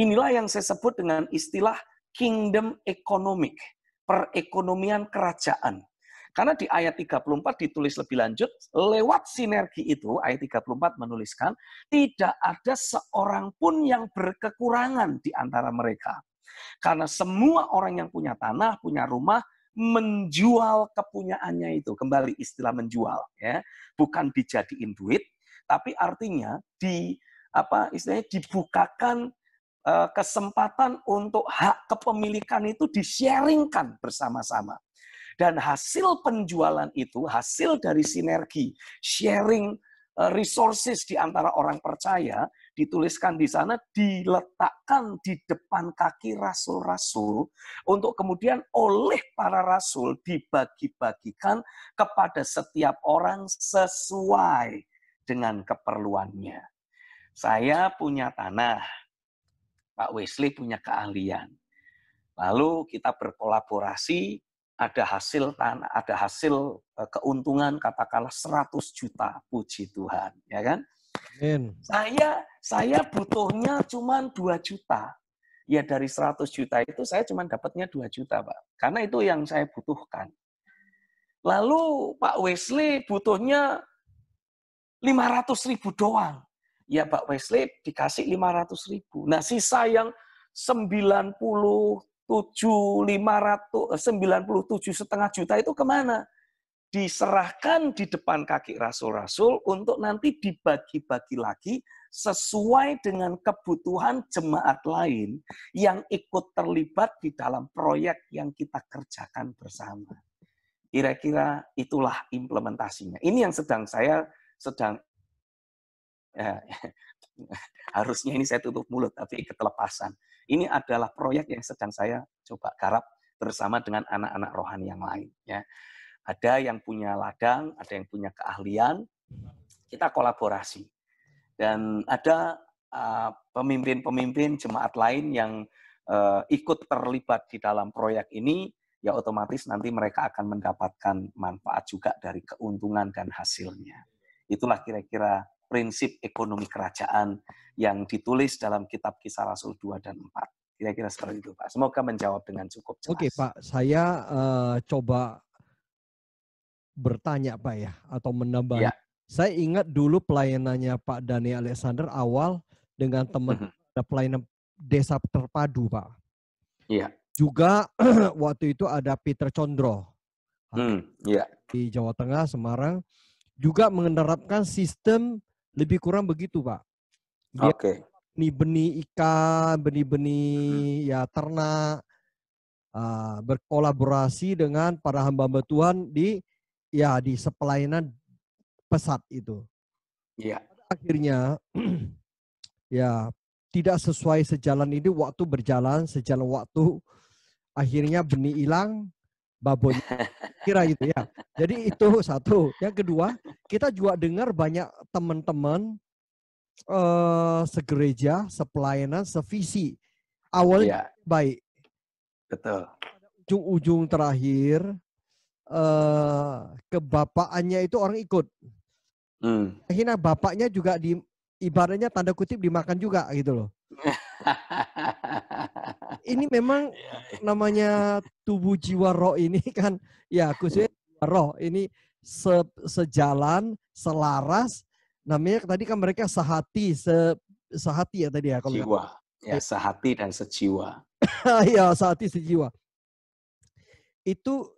Speaker 1: Inilah yang saya sebut dengan istilah kingdom economic, perekonomian kerajaan karena di ayat 34 ditulis lebih lanjut, lewat sinergi itu, ayat 34 menuliskan, tidak ada seorang pun yang berkekurangan di antara mereka. Karena semua orang yang punya tanah, punya rumah, menjual kepunyaannya itu. Kembali istilah menjual. ya Bukan dijadiin duit, tapi artinya di apa istilahnya dibukakan eh, kesempatan untuk hak kepemilikan itu disharingkan bersama-sama. Dan hasil penjualan itu, hasil dari sinergi, sharing e, resources di antara orang percaya, dituliskan di sana, diletakkan di depan kaki rasul-rasul, untuk kemudian oleh para rasul dibagi-bagikan kepada setiap orang sesuai dengan keperluannya. Saya punya tanah, Pak Wesley punya keahlian. Lalu kita berkolaborasi ada hasil tanah, ada hasil e, keuntungan katakanlah 100 juta, puji Tuhan, ya kan? Amin. Saya saya butuhnya cuma 2 juta. Ya dari 100 juta itu saya cuma dapatnya 2 juta, Pak. Karena itu yang saya butuhkan. Lalu Pak Wesley butuhnya 500 ribu doang. Ya Pak Wesley dikasih 500 ribu. Nah sisa yang 90, Tujuh ratus eh, sembilan puluh tujuh setengah juta itu kemana? Diserahkan di depan kaki rasul-rasul untuk nanti dibagi-bagi lagi sesuai dengan kebutuhan jemaat lain yang ikut terlibat di dalam proyek yang kita kerjakan bersama. Kira-kira itulah implementasinya. Ini yang sedang saya sedang ya, Harusnya ini saya tutup mulut, tapi ketelepasan. Ini adalah proyek yang sedang saya coba garap bersama dengan anak-anak rohani yang lain. Ya. Ada yang punya ladang, ada yang punya keahlian, kita kolaborasi. Dan ada ah, pemimpin-pemimpin uh, jemaat lain yang uh, ikut terlibat di dalam proyek ini, ya otomatis nanti mereka akan mendapatkan manfaat juga dari keuntungan dan hasilnya. Itulah kira-kira prinsip ekonomi kerajaan yang ditulis dalam kitab kisah Rasul 2 dan 4. Kira-kira seperti itu, Pak. Semoga menjawab dengan cukup jelas. Oke,
Speaker 2: Pak. Saya uh, coba bertanya, Pak ya, atau menambah. Ya. Saya ingat dulu pelayanannya Pak Dani Alexander awal dengan teman mhm. ada pelayanan desa terpadu, Pak. Iya. Juga waktu itu ada Peter Condro.
Speaker 1: Hmm, yeah.
Speaker 2: Di Jawa Tengah, Semarang juga menerapkan sistem lebih kurang begitu, Pak. Oke. Okay. Benih-benih ikan, benih-benih ya ternak uh, berkolaborasi dengan para hamba-hamba Tuhan di ya di sepelayanan pesat itu. Iya. Yeah. Akhirnya ya tidak sesuai sejalan ini waktu berjalan sejalan waktu akhirnya benih hilang babon kira gitu ya. Jadi itu satu. Yang kedua, kita juga dengar banyak teman-teman uh, segereja, sepelayanan, sevisi. Awalnya ya. baik. Betul. Ujung-ujung terakhir uh, eh, kebapaannya itu orang ikut. Hmm. Akhirnya bapaknya juga di ibaratnya tanda kutip dimakan juga gitu loh. ini memang iya, iya. namanya tubuh jiwa roh ini kan ya khususnya iya. roh ini se sejalan, selaras. Namanya tadi kan mereka sehati, se sehati ya tadi ya
Speaker 1: kalau jiwa. Ya, sehati dan sejiwa.
Speaker 2: ya, sehati sejiwa. Itu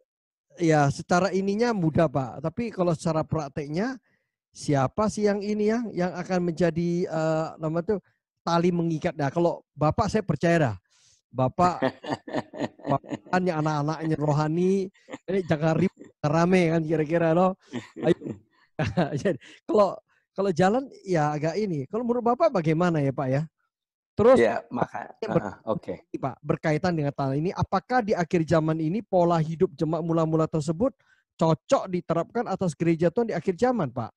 Speaker 2: ya secara ininya mudah, Pak. Tapi kalau secara prakteknya siapa sih yang ini yang yang akan menjadi uh, eh, nama itu tali mengikat. Nah, kalau Bapak saya percaya dah Bapak Bapaknya anak-anaknya rohani ini eh, jangan ribut rame kan kira-kira loh. Jadi kalau kalau jalan ya agak ini. Kalau menurut Bapak bagaimana ya Pak ya?
Speaker 1: Terus ya, maka uh, oke. Okay.
Speaker 2: Pak, berkaitan dengan tanah ini apakah di akhir zaman ini pola hidup jemaat mula-mula tersebut cocok diterapkan atas gereja Tuhan di akhir zaman, Pak?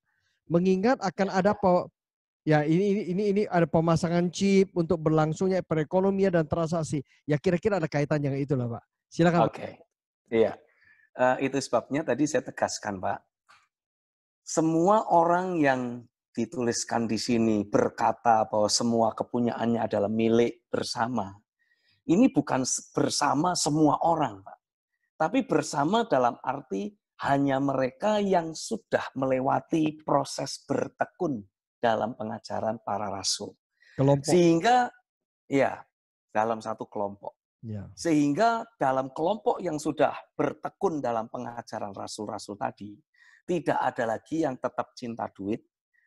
Speaker 2: Mengingat akan ada Ya ini ini ini ada pemasangan chip untuk berlangsungnya perekonomian dan transaksi. Ya kira-kira ada kaitan yang itulah Pak. Silakan. Oke. Okay.
Speaker 1: Iya. Uh, itu sebabnya tadi saya tegaskan Pak. Semua orang yang dituliskan di sini berkata bahwa semua kepunyaannya adalah milik bersama. Ini bukan bersama semua orang Pak. Tapi bersama dalam arti hanya mereka yang sudah melewati proses bertekun dalam pengajaran para rasul. Kelompok. Sehingga ya dalam satu kelompok. Ya. Sehingga dalam kelompok yang sudah bertekun dalam pengajaran rasul-rasul tadi, tidak ada lagi yang tetap cinta duit,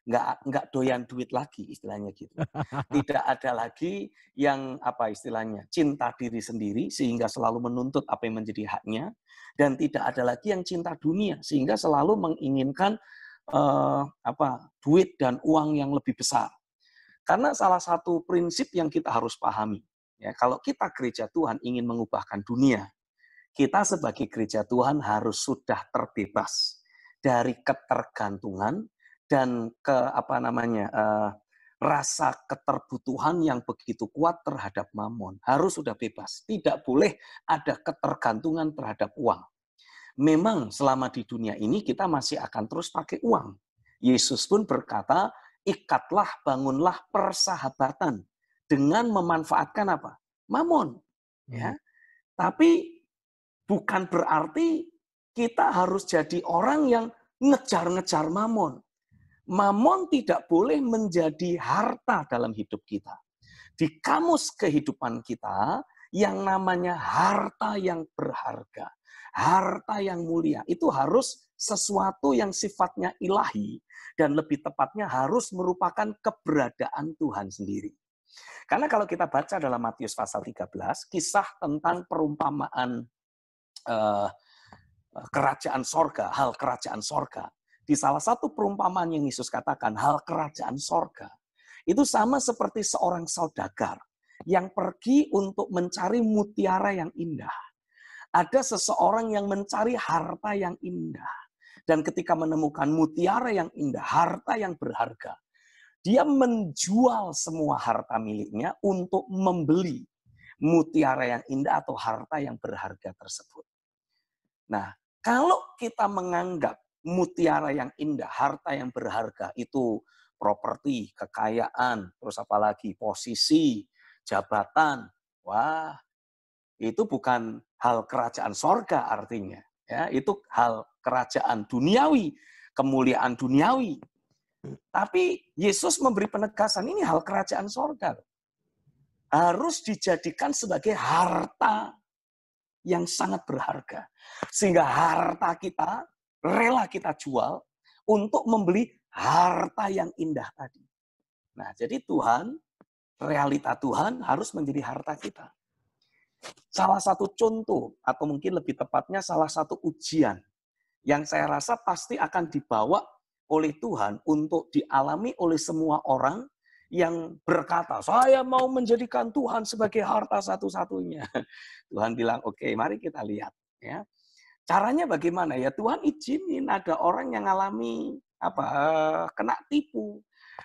Speaker 1: nggak nggak doyan duit lagi istilahnya gitu. Tidak ada lagi yang apa istilahnya cinta diri sendiri sehingga selalu menuntut apa yang menjadi haknya dan tidak ada lagi yang cinta dunia sehingga selalu menginginkan eh, apa duit dan uang yang lebih besar. Karena salah satu prinsip yang kita harus pahami, ya, kalau kita gereja Tuhan ingin mengubahkan dunia, kita sebagai gereja Tuhan harus sudah terbebas dari ketergantungan dan ke apa namanya eh, rasa keterbutuhan yang begitu kuat terhadap mamon harus sudah bebas. Tidak boleh ada ketergantungan terhadap uang memang selama di dunia ini kita masih akan terus pakai uang. Yesus pun berkata, ikatlah, bangunlah persahabatan dengan memanfaatkan apa? Mamon. Hmm. Ya. Hmm. Tapi bukan berarti kita harus jadi orang yang ngejar-ngejar mamon. Mamon tidak boleh menjadi harta dalam hidup kita. Di kamus kehidupan kita, yang namanya harta yang berharga harta yang mulia itu harus sesuatu yang sifatnya ilahi dan lebih tepatnya harus merupakan keberadaan Tuhan sendiri. Karena kalau kita baca dalam Matius pasal 13, kisah tentang perumpamaan eh, eh, kerajaan sorga, hal kerajaan sorga. Di salah satu perumpamaan yang Yesus katakan, hal kerajaan sorga, itu sama seperti seorang saudagar yang pergi untuk mencari mutiara yang indah ada seseorang yang mencari harta yang indah. Dan ketika menemukan mutiara yang indah, harta yang berharga, dia menjual semua harta miliknya untuk membeli mutiara yang indah atau harta yang berharga tersebut. Nah, kalau kita menganggap mutiara yang indah, harta yang berharga itu properti, kekayaan, terus apalagi posisi, jabatan, wah, itu bukan hal kerajaan sorga artinya. Ya, itu hal kerajaan duniawi, kemuliaan duniawi. Tapi Yesus memberi penegasan ini hal kerajaan sorga. Harus dijadikan sebagai harta yang sangat berharga. Sehingga harta kita rela kita jual untuk membeli harta yang indah tadi. Nah, jadi Tuhan, realita Tuhan harus menjadi harta kita. Salah satu contoh, atau mungkin lebih tepatnya salah satu ujian yang saya rasa pasti akan dibawa oleh Tuhan untuk dialami oleh semua orang yang berkata, saya mau menjadikan Tuhan sebagai harta satu-satunya. Tuhan bilang, oke okay, mari kita lihat. ya Caranya bagaimana? Ya Tuhan izinin ada orang yang alami apa eh, kena tipu,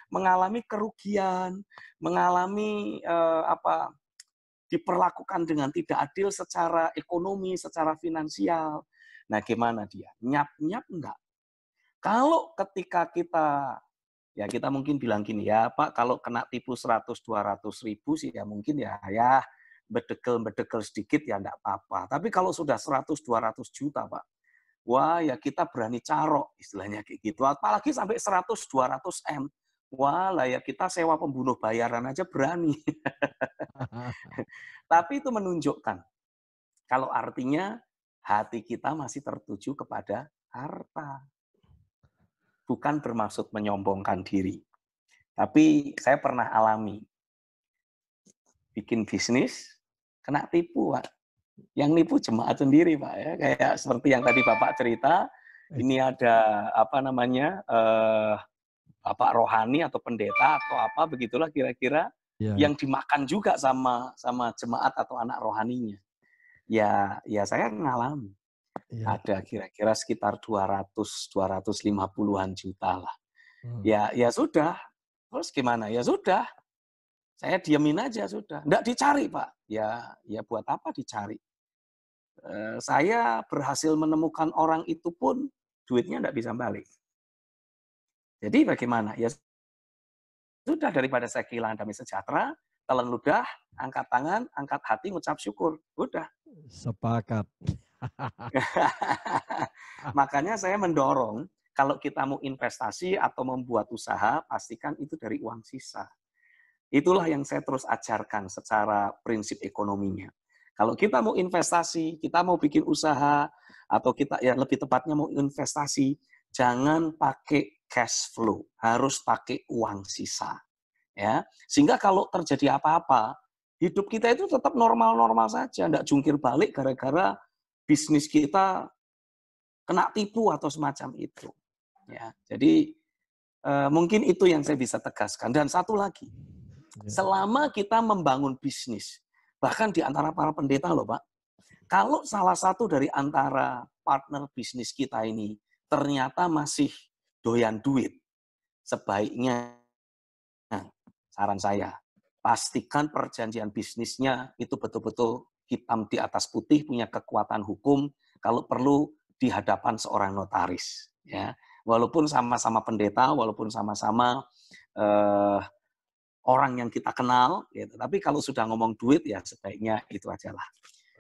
Speaker 1: mengalami kerugian, mengalami eh, apa diperlakukan dengan tidak adil secara ekonomi, secara finansial. Nah, gimana dia? Nyap-nyap enggak? Kalau ketika kita ya kita mungkin bilang gini ya Pak kalau kena tipu 100 200 ribu sih ya mungkin ya ya bedekel bedekel sedikit ya enggak apa-apa tapi kalau sudah 100 200 juta Pak wah ya kita berani carok istilahnya kayak gitu apalagi sampai 100 200 M Wala ya, kita sewa pembunuh bayaran aja berani. Tapi itu menunjukkan kalau artinya hati kita masih tertuju kepada harta. Bukan bermaksud menyombongkan diri. Tapi saya pernah alami. Bikin bisnis, kena tipu, Pak. Yang nipu jemaat sendiri, Pak. Ya. Kayak seperti yang tadi Bapak cerita, iya. ini ada apa namanya, eh, bapak rohani atau pendeta atau apa begitulah kira-kira ya. yang dimakan juga sama sama jemaat atau anak rohaninya. Ya, ya saya ngalami. Ya. Ada kira-kira sekitar 200 250-an juta lah. Hmm. Ya, ya sudah. Terus gimana? Ya sudah. Saya diamin aja sudah. Enggak dicari, Pak. Ya, ya buat apa dicari? Eh, saya berhasil menemukan orang itu pun duitnya enggak bisa balik. Jadi bagaimana? Ya sudah daripada saya kehilangan damai sejahtera, telan ludah, angkat tangan, angkat hati, ngucap syukur. Udah.
Speaker 2: Sepakat.
Speaker 1: Makanya saya mendorong kalau kita mau investasi atau membuat usaha, pastikan itu dari uang sisa. Itulah yang saya terus ajarkan secara prinsip ekonominya. Kalau kita mau investasi, kita mau bikin usaha, atau kita ya lebih tepatnya mau investasi, jangan pakai cash flow, harus pakai uang sisa. Ya, sehingga kalau terjadi apa-apa, hidup kita itu tetap normal-normal saja, tidak jungkir balik gara-gara bisnis kita kena tipu atau semacam itu. Ya, jadi eh, mungkin itu yang saya bisa tegaskan. Dan satu lagi, ya. selama kita membangun bisnis, bahkan di antara para pendeta loh Pak, kalau salah satu dari antara partner bisnis kita ini ternyata masih doyan duit, sebaiknya nah, saran saya, pastikan perjanjian bisnisnya itu betul-betul hitam di atas putih, punya kekuatan hukum, kalau perlu di hadapan seorang notaris. Ya, walaupun sama-sama pendeta, walaupun sama-sama eh, orang yang kita kenal, ya tapi kalau sudah ngomong duit ya sebaiknya itu ajalah. lah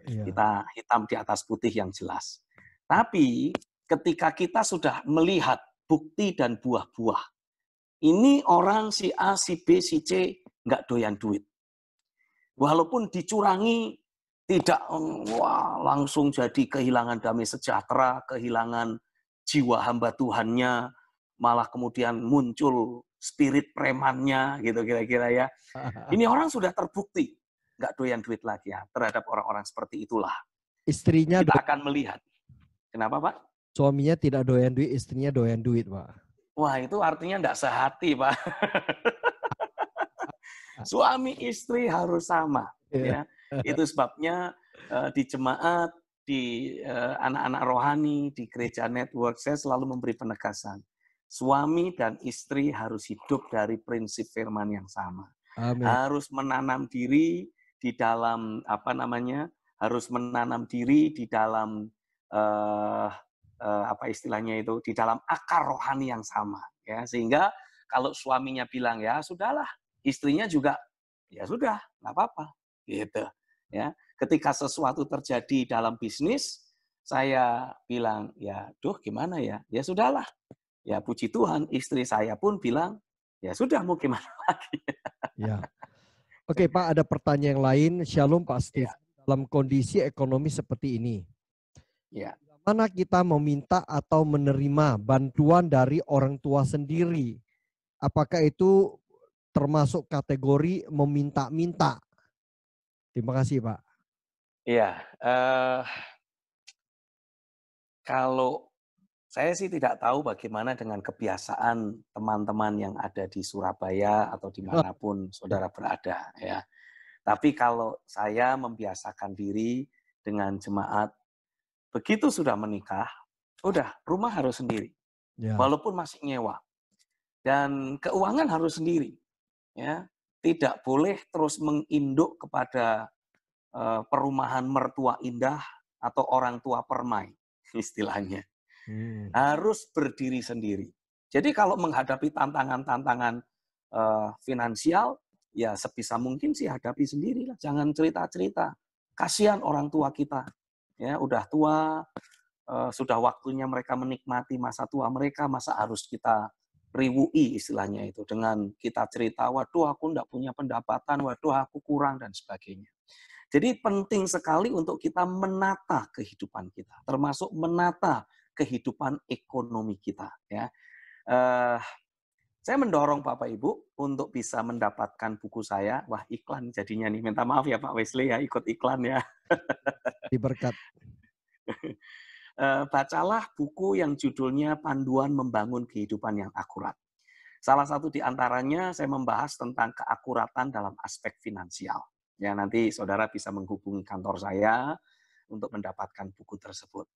Speaker 1: iya. Kita hitam di atas putih yang jelas. Tapi ketika kita sudah melihat bukti dan buah-buah. Ini orang si A, si B, si C nggak doyan duit. Walaupun dicurangi, tidak wah, langsung jadi kehilangan damai sejahtera, kehilangan jiwa hamba Tuhannya, malah kemudian muncul spirit premannya, gitu kira-kira ya. Ini orang sudah terbukti nggak doyan duit lagi ya terhadap orang-orang seperti itulah.
Speaker 2: Istrinya kita
Speaker 1: akan melihat. Kenapa Pak?
Speaker 2: suaminya tidak doyan duit, istrinya doyan duit, Pak.
Speaker 1: Wah, itu artinya nggak sehati, Pak. Suami istri harus sama. Yeah. Ya. Itu sebabnya uh, di jemaat, di anak eh, anak-anak rohani, di gereja network, saya selalu memberi penegasan. Suami dan istri harus hidup dari prinsip firman yang sama. Amin. Harus menanam diri di dalam, apa namanya, harus menanam diri di dalam uh, Eh, apa istilahnya itu di dalam akar rohani yang sama ya sehingga kalau suaminya bilang ya sudahlah istrinya juga ya sudah nggak apa-apa gitu ya ketika sesuatu terjadi dalam bisnis saya bilang ya duh gimana ya ya sudahlah ya puji Tuhan istri saya pun bilang ya sudah mau gimana lagi
Speaker 2: ya oke Pak ada pertanyaan lain Shalom Pak ya. Steve ya. dalam kondisi ekonomi seperti ini ya bagaimana kita meminta atau menerima bantuan dari orang tua sendiri. Apakah itu termasuk kategori meminta-minta? Terima kasih, Pak.
Speaker 1: Iya, uh, kalau saya sih tidak tahu bagaimana dengan kebiasaan teman-teman yang ada di Surabaya atau dimanapun oh. saudara berada ya. Tapi kalau saya membiasakan diri dengan jemaat Begitu sudah menikah, udah rumah harus sendiri. Ya. Walaupun masih nyewa. Dan keuangan harus sendiri. Ya, tidak boleh terus menginduk kepada uh, perumahan mertua indah atau orang tua permai istilahnya. Hmm. Harus berdiri sendiri. Jadi kalau menghadapi tantangan-tantangan uh, finansial, ya sebisa mungkin sih hadapi sendiri lah, Jangan cerita-cerita. Kasihan orang tua kita ya udah tua eh, sudah waktunya mereka menikmati masa tua mereka masa harus kita riwui istilahnya itu dengan kita cerita waduh aku tidak punya pendapatan waduh aku kurang dan sebagainya jadi penting sekali untuk kita menata kehidupan kita termasuk menata kehidupan ekonomi kita ya uh, saya mendorong Bapak Ibu untuk bisa mendapatkan buku saya. Wah, iklan jadinya nih. Minta maaf ya Pak Wesley ya, ikut iklan ya. Diberkat. Eh, bacalah buku yang judulnya Panduan Membangun Kehidupan yang Akurat. Salah satu di antaranya saya membahas tentang keakuratan dalam aspek finansial. Ya, nanti saudara bisa menghubungi kantor saya untuk mendapatkan buku tersebut.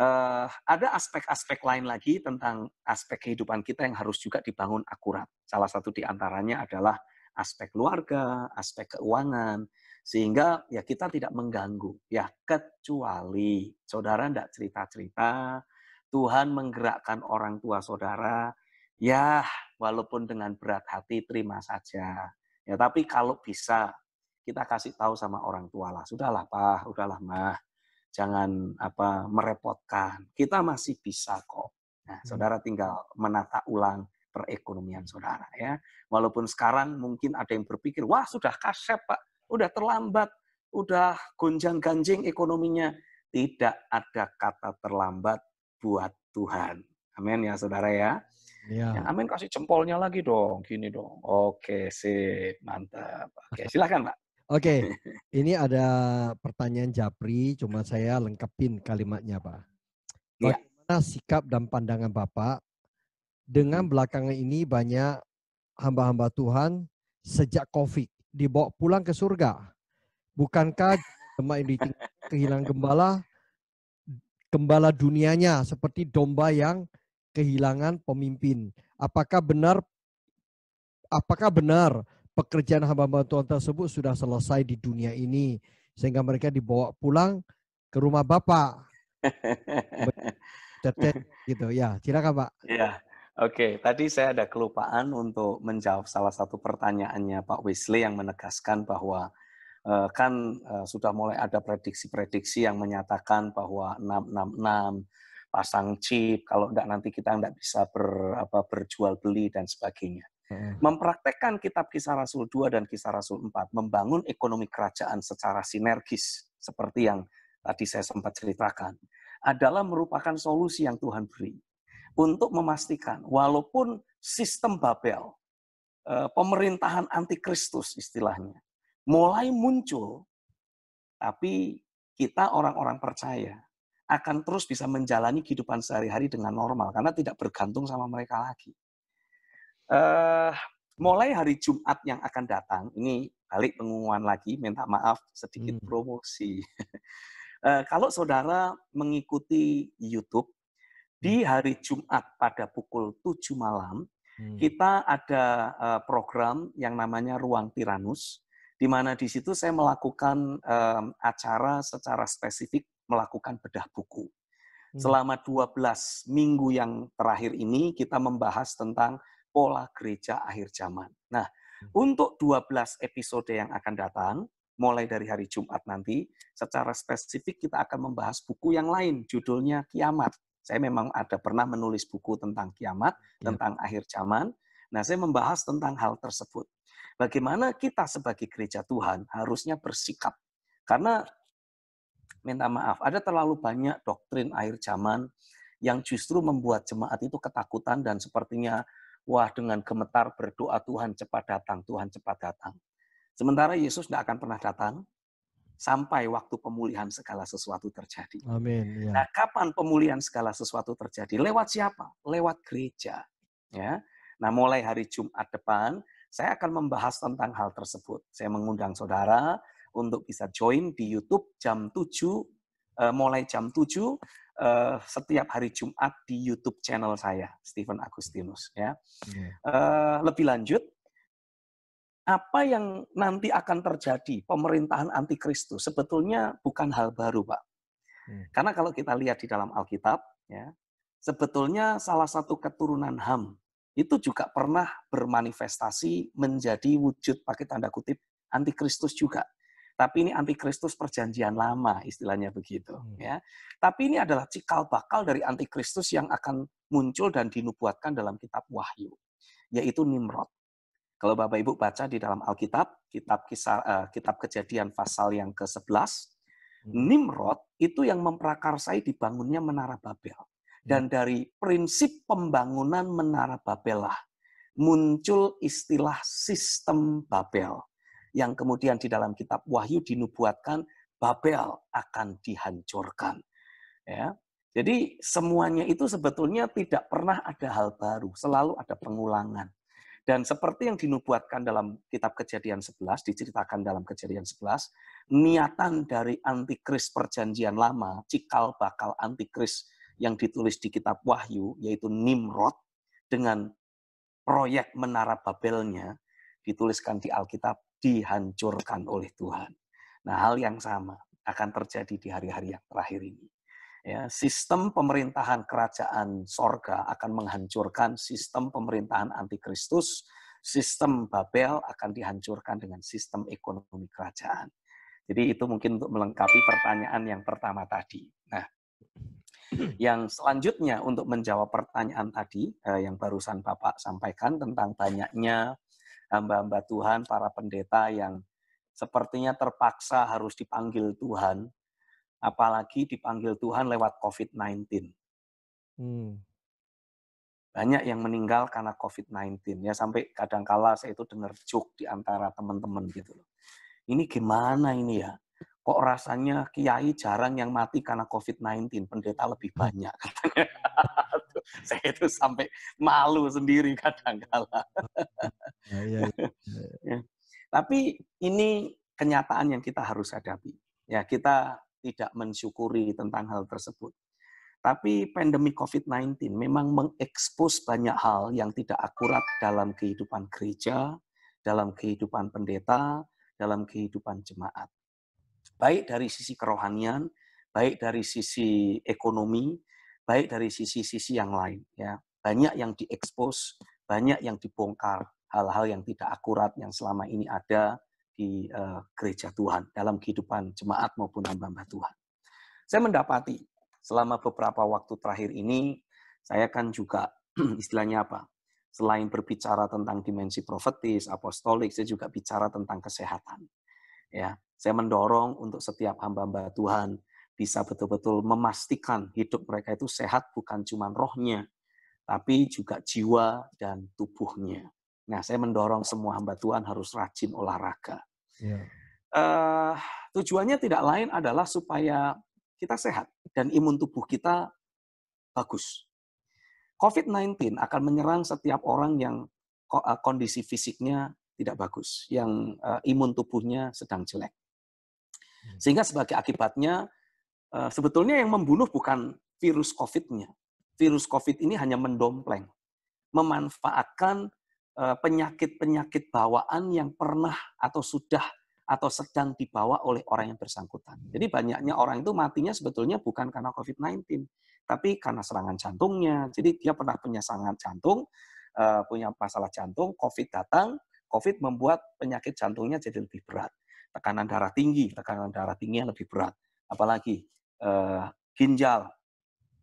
Speaker 1: Uh, ada aspek-aspek lain lagi tentang aspek kehidupan kita yang harus juga dibangun akurat. Salah satu di antaranya adalah aspek keluarga, aspek keuangan, sehingga ya kita tidak mengganggu. Ya kecuali saudara tidak cerita-cerita, Tuhan menggerakkan orang tua saudara, ya walaupun dengan berat hati terima saja. Ya tapi kalau bisa kita kasih tahu sama orang tua lah. Sudahlah Pak, sudahlah Mah. Jangan apa merepotkan. Kita masih bisa kok. Nah, hmm. saudara tinggal menata ulang perekonomian saudara ya. Walaupun sekarang mungkin ada yang berpikir, wah sudah kasep Pak, udah terlambat, udah gonjang-ganjing ekonominya. Tidak ada kata terlambat buat Tuhan. Amin ya saudara ya. Ya. ya amin kasih jempolnya lagi dong, gini dong. Oke, sip, mantap. Oke, silakan Pak.
Speaker 2: Oke, ini ada pertanyaan Japri, cuma saya lengkapin kalimatnya Pak. Iya. Bagaimana ya. sikap dan pandangan Bapak dengan hmm. belakangan ini banyak hamba-hamba Tuhan sejak COVID dibawa pulang ke surga. Bukankah jemaat yang kehilangan gembala, gembala dunianya seperti domba yang kehilangan pemimpin? Apakah benar apakah benar pekerjaan hamba-hamba Tuhan tersebut sudah selesai di dunia ini sehingga mereka dibawa pulang ke rumah Bapak? gitu ya, silakan Pak.
Speaker 1: Iya. Oke, tadi saya ada kelupaan untuk menjawab salah satu pertanyaannya Pak Wesley yang menegaskan bahwa eh, kan eh, sudah mulai ada prediksi-prediksi yang menyatakan bahwa 666 pasang chip, kalau enggak nanti kita enggak bisa ber, apa, berjual beli dan sebagainya. Hmm. Mempraktekkan kitab kisah Rasul 2 dan kisah Rasul 4, membangun ekonomi kerajaan secara sinergis, seperti yang tadi saya sempat ceritakan, adalah merupakan solusi yang Tuhan beri untuk memastikan walaupun sistem Babel, eh, pemerintahan antikristus istilahnya, mulai muncul, tapi kita orang-orang percaya akan terus bisa menjalani kehidupan sehari-hari dengan normal karena tidak bergantung sama mereka lagi. Uh, mulai hari Jumat yang akan datang, ini balik pengumuman lagi, minta maaf sedikit hmm. promosi. Hmm. uh, kalau saudara mengikuti YouTube, di hari Jumat pada pukul 7 malam, hmm. kita ada eh, program yang namanya Ruang Tiranus, di mana di situ saya melakukan eh, acara secara spesifik melakukan bedah buku. Hmm. selama Selama 12 minggu yang terakhir ini kita membahas tentang pola gereja akhir zaman. Nah, hmm. untuk untuk 12 episode yang akan datang, mulai dari hari Jumat nanti, secara spesifik kita akan membahas buku yang lain, judulnya Kiamat. Saya memang ada pernah menulis buku tentang kiamat, ya. tentang akhir zaman. Nah, saya membahas tentang hal tersebut. Bagaimana kita sebagai gereja Tuhan harusnya bersikap. Karena minta maaf, ada terlalu banyak doktrin akhir zaman yang justru membuat jemaat itu ketakutan dan sepertinya wah dengan gemetar berdoa Tuhan cepat datang, Tuhan cepat datang. Sementara Yesus tidak akan pernah datang, sampai waktu pemulihan segala sesuatu terjadi. Amin. Ya. Nah, kapan pemulihan segala sesuatu terjadi? Lewat siapa? Lewat gereja. Ya. Nah, mulai hari Jumat depan saya akan membahas tentang hal tersebut. Saya mengundang saudara untuk bisa join di YouTube jam 7 eh, mulai jam 7 eh, setiap hari Jumat di YouTube channel saya Stephen Agustinus ya. Yeah. Iya. lebih lanjut apa yang nanti akan terjadi pemerintahan antikristus sebetulnya bukan hal baru, Pak. Hmm. Karena kalau kita lihat di dalam Alkitab, ya, sebetulnya salah satu keturunan Ham itu juga pernah bermanifestasi menjadi wujud pakai tanda kutip antikristus juga. Tapi ini antikristus perjanjian lama istilahnya begitu, hmm. ya. Tapi ini adalah cikal bakal dari antikristus yang akan muncul dan dinubuatkan dalam kitab Wahyu, yaitu Nimrod. Kalau Bapak Ibu baca di dalam Alkitab, kitab kisah uh, kitab Kejadian pasal yang ke-11, hmm. Nimrod itu yang memprakarsai dibangunnya Menara Babel. Hmm. Dan dari prinsip pembangunan Menara Babel lah muncul istilah sistem Babel yang kemudian di dalam kitab Wahyu dinubuatkan Babel akan dihancurkan. Ya. Jadi semuanya itu sebetulnya tidak pernah ada hal baru, selalu ada pengulangan. Dan seperti yang dinubuatkan dalam kitab kejadian 11, diceritakan dalam kejadian 11, niatan dari antikris perjanjian lama, cikal bakal antikris yang ditulis di kitab Wahyu, yaitu Nimrod, dengan proyek menara Babelnya, dituliskan di Alkitab, dihancurkan oleh Tuhan. Nah, hal yang sama akan terjadi di hari-hari yang terakhir ini ya, sistem pemerintahan kerajaan sorga akan menghancurkan sistem pemerintahan antikristus, sistem Babel akan dihancurkan dengan sistem ekonomi kerajaan. Jadi itu mungkin untuk melengkapi pertanyaan yang pertama tadi. Nah, yang selanjutnya untuk menjawab pertanyaan tadi eh, yang barusan Bapak sampaikan tentang banyaknya hamba-hamba Tuhan, para pendeta yang sepertinya terpaksa harus dipanggil Tuhan apalagi dipanggil Tuhan lewat COVID-19. Hmm. Banyak yang meninggal karena COVID-19 ya sampai kadangkala saya itu dengar juk di antara teman-teman gitu loh. Ini gimana ini ya? Kok rasanya kiai jarang yang mati karena COVID-19, pendeta lebih banyak katanya. saya itu sampai malu sendiri kadangkala. Ya, ya, ya. Tapi ini kenyataan yang kita harus hadapi. Ya, kita tidak mensyukuri tentang hal tersebut. Tapi pandemi COVID-19 memang mengekspos banyak hal yang tidak akurat dalam kehidupan gereja, dalam kehidupan pendeta, dalam kehidupan jemaat. Baik dari sisi kerohanian, baik dari sisi ekonomi, baik dari sisi-sisi yang lain. Ya. Banyak yang diekspos, banyak yang dibongkar hal-hal yang tidak akurat yang selama ini ada di eh, gereja Tuhan, dalam kehidupan jemaat maupun hamba-hamba Tuhan. Saya mendapati selama beberapa waktu terakhir ini, saya kan juga istilahnya apa? Selain berbicara tentang dimensi profetis, apostolik, saya juga bicara tentang kesehatan. Ya, saya mendorong untuk setiap hamba-hamba Tuhan bisa betul-betul memastikan hidup mereka itu sehat bukan cuma rohnya, tapi juga jiwa dan tubuhnya. Nah, saya mendorong semua hamba Tuhan harus rajin olahraga. Yeah. Iya. Uh, tujuannya tidak lain adalah supaya kita sehat dan imun tubuh kita bagus. COVID-19 akan menyerang setiap orang yang eh, kondisi fisiknya tidak bagus, yang eh, imun tubuhnya sedang jelek. Hmm. Sehingga sebagai akibatnya, eh, sebetulnya yang membunuh bukan virus COVID-nya. Virus COVID ini hanya mendompleng, memanfaatkan Eh, penyakit-penyakit bawaan yang pernah atau sudah atau sedang dibawa oleh orang yang bersangkutan. Jadi banyaknya orang itu matinya sebetulnya bukan karena COVID-19, tapi karena serangan jantungnya. Jadi dia pernah punya serangan jantung, eh, punya masalah jantung, COVID datang, COVID membuat penyakit jantungnya jadi lebih berat. Tekanan darah tinggi, tekanan darah tinggi yang lebih berat. Apalagi eh, ginjal,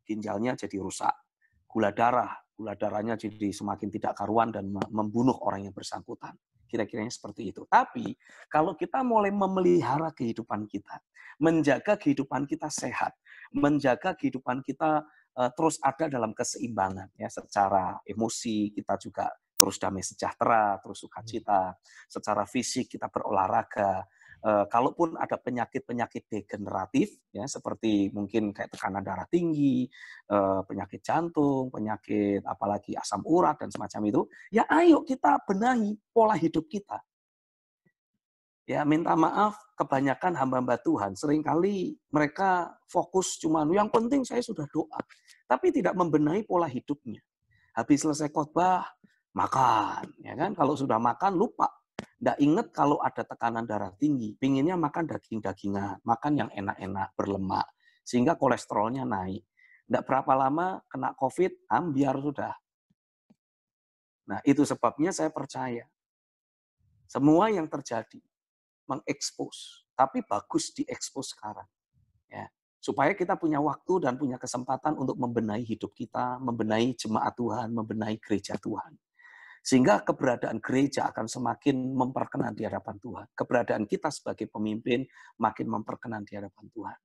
Speaker 1: ginjalnya jadi rusak. Gula darah, gula darahnya jadi semakin tidak karuan dan membunuh orang yang bersangkutan. Kira-kiranya seperti itu. Tapi kalau kita mulai memelihara kehidupan kita, menjaga kehidupan kita sehat, menjaga kehidupan kita e, terus ada dalam keseimbangan ya secara emosi kita juga terus damai sejahtera, terus sukacita, hmm. secara fisik kita berolahraga, Eh, kalaupun ada penyakit-penyakit degeneratif ya seperti mungkin kayak tekanan darah tinggi, eh, penyakit jantung, penyakit apalagi asam urat dan semacam itu, ya ayo kita benahi pola hidup kita. Ya, minta maaf kebanyakan hamba-hamba Tuhan seringkali mereka fokus cuma yang penting saya sudah doa, tapi tidak membenahi pola hidupnya. Habis selesai khotbah, makan, ya kan? Kalau sudah makan lupa Nggak inget kalau ada tekanan darah tinggi, pinginnya makan daging-dagingan, makan yang enak-enak, berlemak, sehingga kolesterolnya naik. Nggak berapa lama kena COVID, ambiar sudah. Nah, itu sebabnya saya percaya. Semua yang terjadi, mengekspos. Tapi bagus diekspos sekarang. Ya. Supaya kita punya waktu dan punya kesempatan untuk membenahi hidup kita, membenahi jemaat Tuhan, membenahi gereja Tuhan. Sehingga keberadaan gereja akan semakin memperkenan di hadapan Tuhan. Keberadaan kita sebagai pemimpin makin memperkenan di hadapan Tuhan.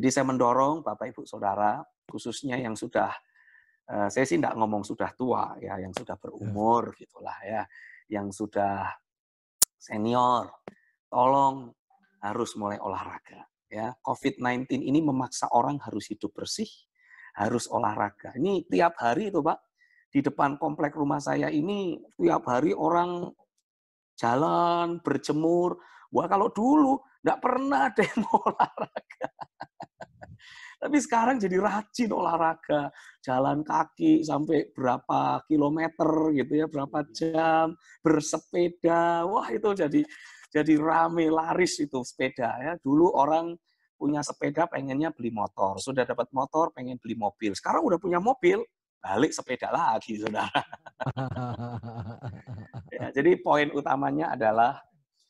Speaker 1: Jadi saya mendorong Bapak Ibu Saudara, khususnya yang sudah eh, saya sih tidak ngomong sudah tua ya, yang sudah berumur ya. gitulah ya, yang sudah senior, tolong harus mulai olahraga ya. COVID-19 ini memaksa orang harus hidup bersih, harus olahraga. Ini tiap hari itu Pak, di depan komplek rumah saya ini tiap hari orang jalan, berjemur. Wah kalau dulu nggak pernah demo olahraga. Tapi sekarang jadi rajin olahraga, jalan kaki sampai berapa kilometer gitu ya, berapa iya. jam, bersepeda. Wah itu jadi jadi rame laris itu sepeda ya. Dulu orang punya sepeda pengennya beli motor, sudah dapat motor pengen beli mobil. Sekarang udah punya mobil, balik sepeda lagi, saudara. ya, jadi poin utamanya adalah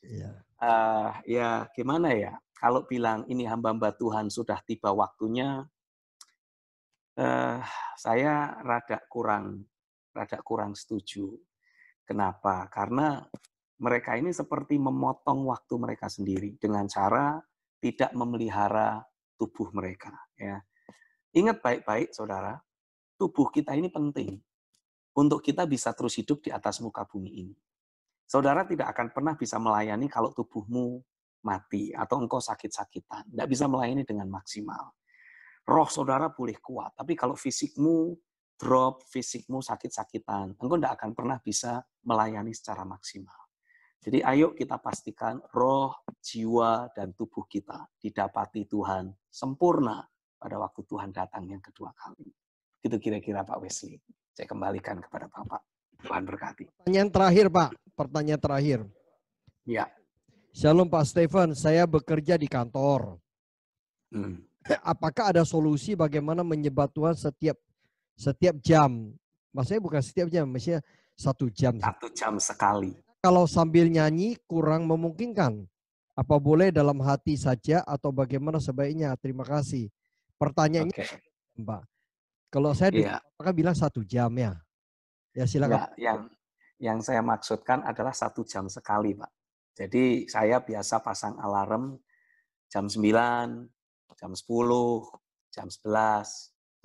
Speaker 1: ya. Uh, ya gimana ya? Kalau bilang ini hamba-hamba Tuhan sudah tiba waktunya, uh, saya rada kurang rada kurang setuju. Kenapa? Karena mereka ini seperti memotong waktu mereka sendiri dengan cara tidak memelihara tubuh mereka. Ya. Ingat baik-baik, saudara tubuh kita ini penting untuk kita bisa terus hidup di atas muka bumi ini. Saudara tidak akan pernah bisa melayani kalau tubuhmu mati atau engkau sakit-sakitan. Tidak bisa melayani dengan maksimal. Roh saudara boleh kuat, tapi kalau fisikmu drop, fisikmu sakit-sakitan, engkau tidak akan pernah bisa melayani secara maksimal. Jadi ayo kita pastikan roh, jiwa, dan tubuh kita didapati Tuhan sempurna pada waktu Tuhan datang yang kedua kali. Itu kira-kira Pak Wesley. Saya kembalikan kepada Bapak.
Speaker 2: Tuhan berkati. Pertanyaan terakhir Pak. Pertanyaan terakhir.
Speaker 1: Ya. Shalom
Speaker 2: Pak Stephen. saya bekerja di kantor. Hmm. Apakah ada solusi bagaimana menyebat Tuhan setiap setiap jam? Maksudnya bukan setiap jam, maksudnya satu jam. Satu
Speaker 1: jam sekali.
Speaker 2: Kalau sambil nyanyi kurang memungkinkan. Apa boleh dalam hati saja atau bagaimana sebaiknya? Terima kasih. Pertanyaannya, okay. Mbak. Kalau saya yeah. apakah bilang satu jam ya? Ya silakan. Ya,
Speaker 1: yang yang saya maksudkan adalah satu jam sekali, Pak. Jadi saya biasa pasang alarm jam 9, jam 10, jam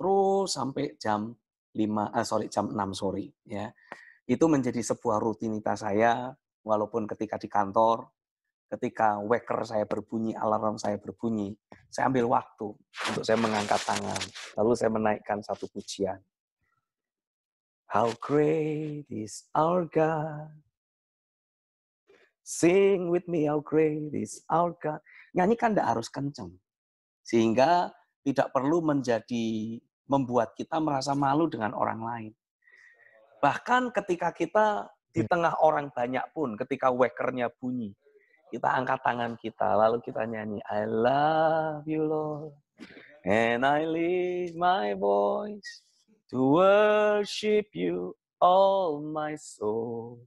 Speaker 1: 11, terus sampai jam 5 eh, sorry jam 6 sore ya. Itu menjadi sebuah rutinitas saya walaupun ketika di kantor ketika waker saya berbunyi, alarm saya berbunyi, saya ambil waktu untuk saya mengangkat tangan. Lalu saya menaikkan satu pujian. How great is our God. Sing with me how great is our God. Nyanyikan tidak harus kenceng. Sehingga tidak perlu menjadi membuat kita merasa malu dengan orang lain. Bahkan ketika kita di hmm. tengah orang banyak pun, ketika wakernya bunyi, kita angkat tangan kita, lalu kita nyanyi, I love you Lord, and I lift my voice to worship you all my soul.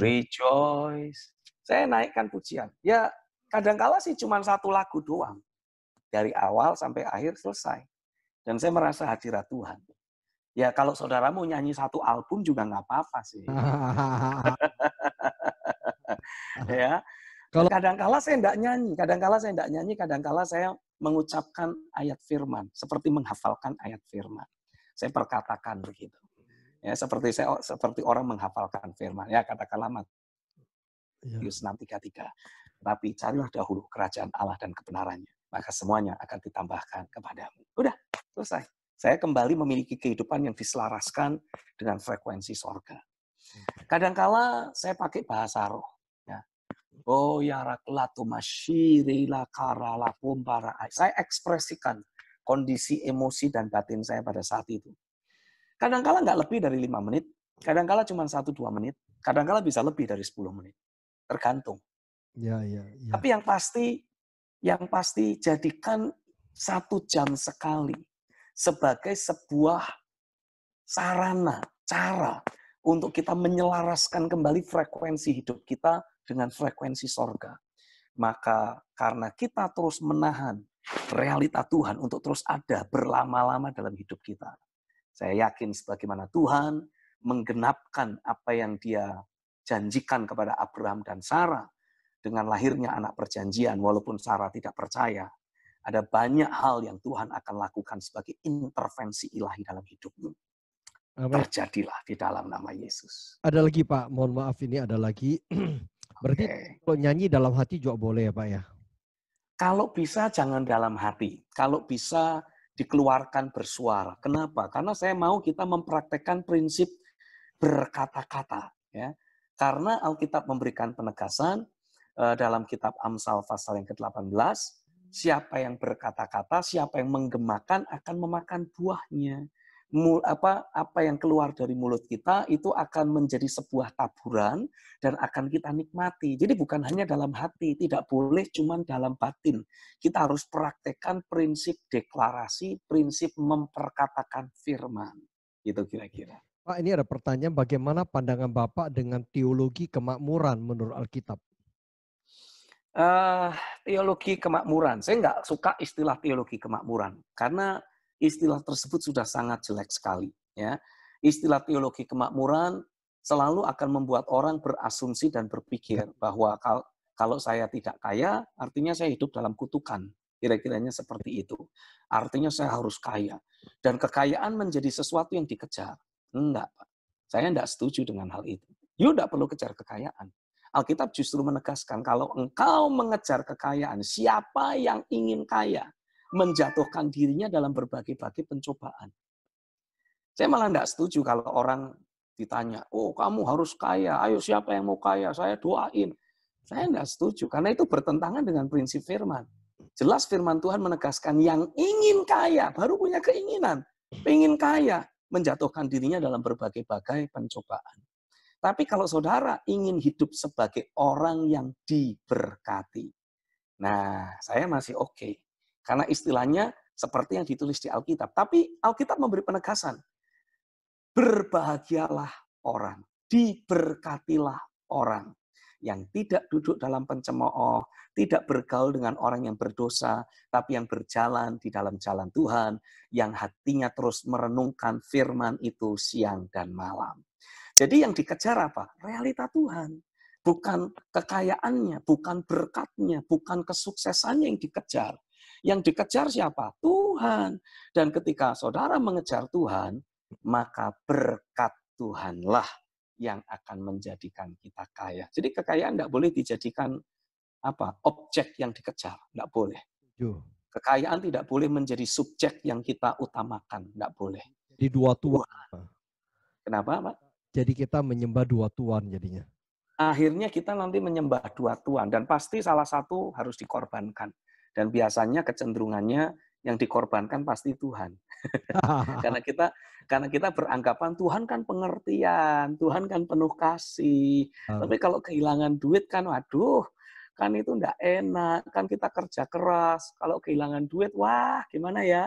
Speaker 1: Rejoice. Saya naikkan pujian. Ya, kadangkala sih cuma satu lagu doang. Dari awal sampai akhir selesai. Dan saya merasa hadirat Tuhan. Ya, kalau saudaramu nyanyi satu album juga nggak apa-apa sih. ya, kalau kala saya tidak nyanyi, kadang kala saya tidak nyanyi, kadang kala saya mengucapkan ayat firman, seperti menghafalkan ayat firman. Saya perkatakan begitu. Ya, seperti saya seperti orang menghafalkan firman. Ya, katakanlah ya. Matius ya. 6:33. Tapi carilah dahulu kerajaan Allah dan kebenarannya, maka semuanya akan ditambahkan kepadamu. Udah, selesai. Saya kembali memiliki kehidupan yang diselaraskan dengan frekuensi sorga. Hmm. Kadangkala saya pakai bahasa roh. Oh ya raklatu masyiri para Saya ekspresikan kondisi emosi dan batin saya pada saat itu. Kadangkala nggak lebih dari lima menit, kadangkala cuma satu dua menit, kadangkala bisa lebih dari sepuluh menit. Tergantung. Ya, ya, ya. Tapi yang pasti, yang pasti jadikan satu jam sekali sebagai sebuah sarana, cara untuk kita menyelaraskan kembali frekuensi hidup kita dengan frekuensi sorga. Maka karena kita terus menahan realita Tuhan untuk terus ada berlama-lama dalam hidup kita. Saya yakin sebagaimana Tuhan menggenapkan apa yang dia janjikan kepada Abraham dan Sarah dengan lahirnya anak perjanjian walaupun Sarah tidak percaya. Ada banyak hal yang Tuhan akan lakukan sebagai intervensi ilahi dalam hidupmu. Terjadilah di dalam nama Yesus.
Speaker 2: Ada lagi Pak, mohon maaf ini ada lagi.
Speaker 1: Berarti
Speaker 2: okay. kalau nyanyi dalam hati juga boleh ya Pak ya?
Speaker 1: Kalau bisa jangan dalam hati. Kalau bisa dikeluarkan bersuara. Kenapa? Karena saya mau kita mempraktekkan prinsip berkata-kata. Ya. Karena Alkitab memberikan penegasan uh, dalam kitab Amsal pasal yang ke-18, siapa yang berkata-kata, siapa yang menggemakan akan memakan buahnya apa apa yang keluar dari mulut kita itu akan menjadi sebuah taburan dan akan kita nikmati. Jadi bukan hanya dalam hati, tidak boleh cuma dalam batin. Kita harus praktekkan prinsip deklarasi, prinsip memperkatakan firman. Itu kira-kira.
Speaker 2: Pak, ini ada pertanyaan bagaimana pandangan Bapak dengan teologi kemakmuran menurut Alkitab?
Speaker 1: Uh, teologi kemakmuran. Saya nggak suka istilah teologi kemakmuran. Karena istilah tersebut sudah sangat jelek sekali. Ya. Istilah teologi kemakmuran selalu akan membuat orang berasumsi dan berpikir ya. bahwa kalau saya tidak kaya, artinya saya hidup dalam kutukan. Kira-kiranya seperti itu. Artinya saya harus kaya. Dan kekayaan menjadi sesuatu yang dikejar. Enggak, Pak. Saya enggak setuju dengan hal itu. You enggak perlu kejar kekayaan. Alkitab justru menegaskan kalau engkau mengejar kekayaan, siapa yang ingin kaya? menjatuhkan dirinya dalam berbagai-bagai pencobaan. Saya malah tidak setuju kalau orang ditanya, oh kamu harus kaya, ayo siapa yang mau kaya, saya doain. Saya tidak setuju, karena itu bertentangan dengan prinsip firman. Jelas firman Tuhan menegaskan yang ingin kaya, baru punya keinginan. ingin kaya, menjatuhkan dirinya dalam berbagai-bagai pencobaan. Tapi kalau saudara ingin hidup sebagai orang yang diberkati, nah saya masih oke. Okay. Karena istilahnya seperti yang ditulis di Alkitab. Tapi Alkitab memberi penegasan. Berbahagialah orang. Diberkatilah orang yang tidak duduk dalam pencemooh, tidak bergaul dengan orang yang berdosa, tapi yang berjalan di dalam jalan Tuhan, yang hatinya terus merenungkan firman itu siang dan malam. Jadi yang dikejar apa? Realita Tuhan. Bukan kekayaannya, bukan berkatnya, bukan kesuksesannya yang dikejar. Yang dikejar siapa? Tuhan. Dan ketika saudara mengejar Tuhan, maka berkat Tuhanlah yang akan menjadikan kita kaya. Jadi kekayaan tidak boleh dijadikan apa objek yang dikejar, tidak boleh. Kekayaan tidak boleh menjadi subjek yang kita utamakan, tidak boleh.
Speaker 2: Jadi dua Tuhan. Kenapa, Pak? Jadi kita menyembah dua tuan jadinya
Speaker 1: akhirnya kita nanti menyembah dua tuan. dan pasti salah satu harus dikorbankan. Dan biasanya kecenderungannya yang dikorbankan pasti Tuhan. karena kita karena kita beranggapan Tuhan kan pengertian, Tuhan kan penuh kasih. Hmm. Tapi kalau kehilangan duit kan waduh, kan itu enggak enak, kan kita kerja keras. Kalau kehilangan duit, wah gimana ya?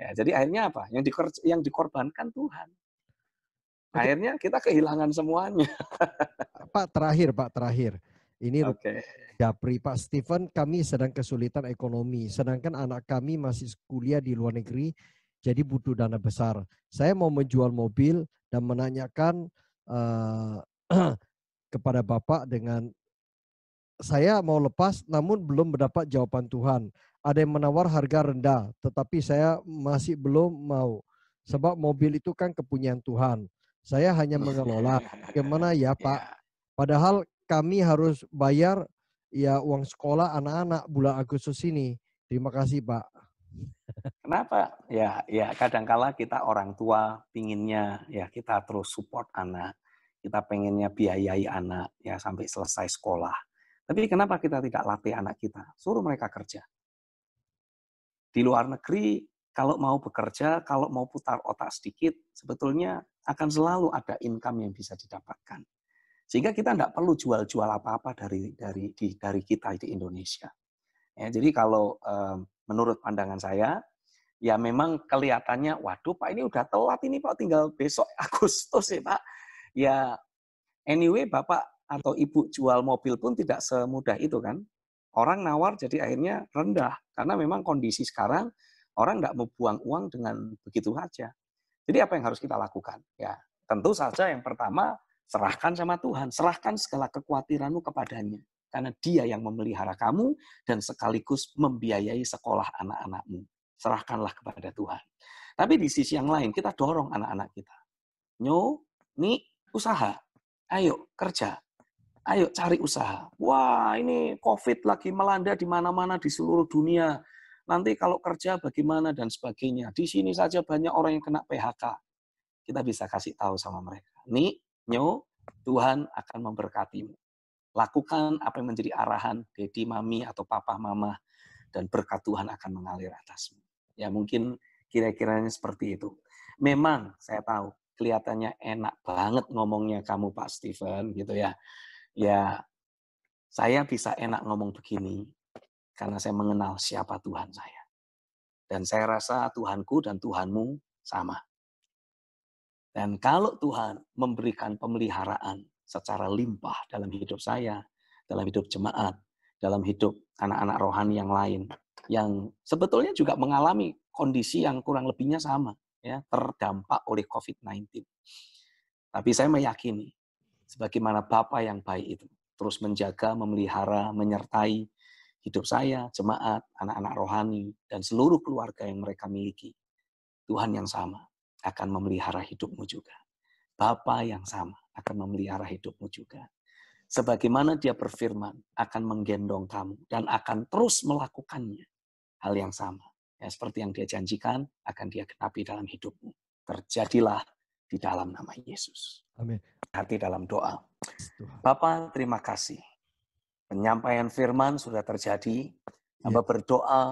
Speaker 1: Ya, jadi akhirnya apa? Yang diker, yang dikorbankan Tuhan. Akhirnya kita kehilangan semuanya.
Speaker 2: Pak terakhir, Pak terakhir. Ini okay. Dapri Pak Steven, kami sedang kesulitan ekonomi, sedangkan anak kami masih kuliah di luar negeri, jadi butuh dana besar. Saya mau menjual mobil dan menanyakan uh, kepada Bapak dengan saya mau lepas, namun belum mendapat jawaban Tuhan. Ada yang menawar harga rendah, tetapi saya masih belum mau. Sebab mobil itu kan kepunyaan Tuhan. Saya hanya mengelola. Gimana ya iya. Pak? Padahal kami harus bayar ya uang sekolah anak-anak bulan Agustus ini. Terima kasih Pak.
Speaker 1: Kenapa? Ya, ya kadangkala kita orang tua pinginnya ya kita terus support anak, kita pengennya biayai anak ya sampai selesai sekolah. Tapi kenapa kita tidak latih anak kita? Suruh mereka kerja. Di luar negeri kalau mau bekerja, kalau mau putar otak sedikit, sebetulnya akan selalu ada income yang bisa didapatkan. Sehingga kita tidak perlu jual-jual apa-apa dari dari di, dari kita di Indonesia. Ya, jadi kalau um, menurut pandangan saya, ya memang kelihatannya, waduh Pak ini udah telat ini Pak, tinggal besok Agustus ya Pak. Ya anyway Bapak atau Ibu jual mobil pun tidak semudah itu kan. Orang nawar jadi akhirnya rendah. Karena memang kondisi sekarang orang nggak mau buang uang dengan begitu saja. Jadi apa yang harus kita lakukan? Ya tentu saja yang pertama Serahkan sama Tuhan, serahkan segala kekhawatiranmu kepadanya. Karena dia yang memelihara kamu dan sekaligus membiayai sekolah anak-anakmu. Serahkanlah kepada Tuhan. Tapi di sisi yang lain, kita dorong anak-anak kita. Nyo, ni, usaha. Ayo, kerja. Ayo cari usaha. Wah, ini COVID lagi melanda di mana-mana di seluruh dunia. Nanti kalau kerja bagaimana dan sebagainya. Di sini saja banyak orang yang kena PHK kita bisa kasih tahu sama mereka. Nih, Nyo, Tuhan akan memberkatimu. Lakukan apa yang menjadi arahan Dedi, Mami, atau Papa, Mama, dan berkat Tuhan akan mengalir atasmu. Ya mungkin kira-kiranya seperti itu. Memang saya tahu kelihatannya enak banget ngomongnya kamu Pak Steven gitu ya. Ya saya bisa enak ngomong begini karena saya mengenal siapa Tuhan saya. Dan saya rasa Tuhanku dan Tuhanmu sama. Dan kalau Tuhan memberikan pemeliharaan secara limpah dalam hidup saya, dalam hidup jemaat, dalam hidup anak-anak rohani yang lain, yang sebetulnya juga mengalami kondisi yang kurang lebihnya sama, ya terdampak oleh COVID-19. Tapi saya meyakini, sebagaimana Bapa yang baik itu, terus menjaga, memelihara, menyertai hidup saya, jemaat, anak-anak rohani, dan seluruh keluarga yang mereka miliki. Tuhan yang sama akan memelihara hidupmu juga. Bapa yang sama akan memelihara hidupmu juga. Sebagaimana dia berfirman, akan menggendong kamu dan akan terus melakukannya. Hal yang sama. Ya, seperti yang dia janjikan, akan dia genapi dalam hidupmu. Terjadilah di dalam nama Yesus. Amin. Hati dalam doa. Bapak, terima kasih. Penyampaian firman sudah terjadi. Hamba iya. berdoa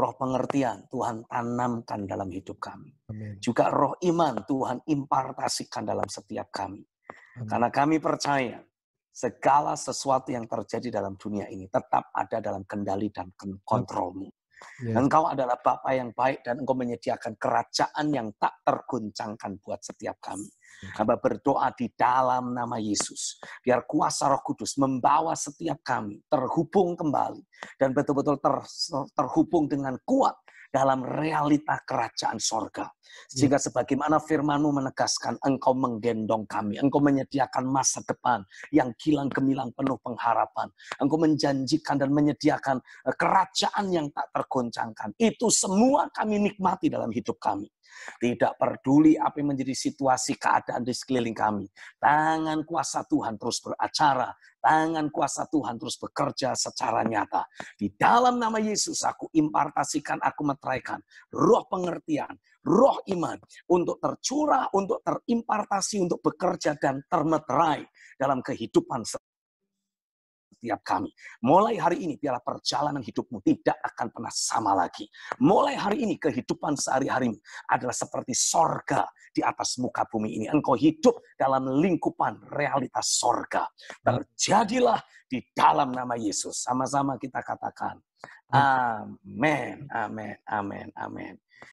Speaker 1: Roh pengertian Tuhan tanamkan dalam hidup kami. Amen. Juga roh iman Tuhan impartasikan dalam setiap kami.
Speaker 2: Amen.
Speaker 1: Karena kami percaya segala sesuatu yang terjadi dalam dunia ini tetap ada dalam kendali dan kontrolmu. Yeah. Engkau adalah Bapa yang baik dan Engkau menyediakan kerajaan yang tak terguncangkan buat setiap kami. Hamba berdoa di dalam nama Yesus. Biar kuasa roh kudus membawa setiap kami terhubung kembali. Dan betul-betul ter, terhubung dengan kuat dalam realita kerajaan sorga. Ya. Sehingga sebagaimana firmanmu menegaskan, engkau menggendong kami, engkau menyediakan masa depan yang kilang gemilang penuh pengharapan. Engkau menjanjikan dan menyediakan eh, kerajaan yang tak tergoncangkan. Itu semua kami nikmati dalam hidup kami. Tidak peduli apa yang menjadi situasi keadaan di sekeliling kami. Tangan kuasa Tuhan terus beracara. Tangan kuasa Tuhan terus bekerja secara nyata. Di dalam nama Yesus aku impartasikan, aku meteraikan roh pengertian, roh iman untuk tercurah, untuk terimpartasi, untuk bekerja dan termeterai dalam kehidupan setiap kami. Mulai hari ini, biarlah perjalanan hidupmu tidak akan pernah sama lagi. Mulai hari ini, kehidupan sehari-harimu adalah seperti sorga di atas muka bumi ini. Engkau hidup dalam lingkupan realitas sorga. Terjadilah di dalam nama Yesus. Sama-sama kita katakan, Amin, Amin, Amin, Amin.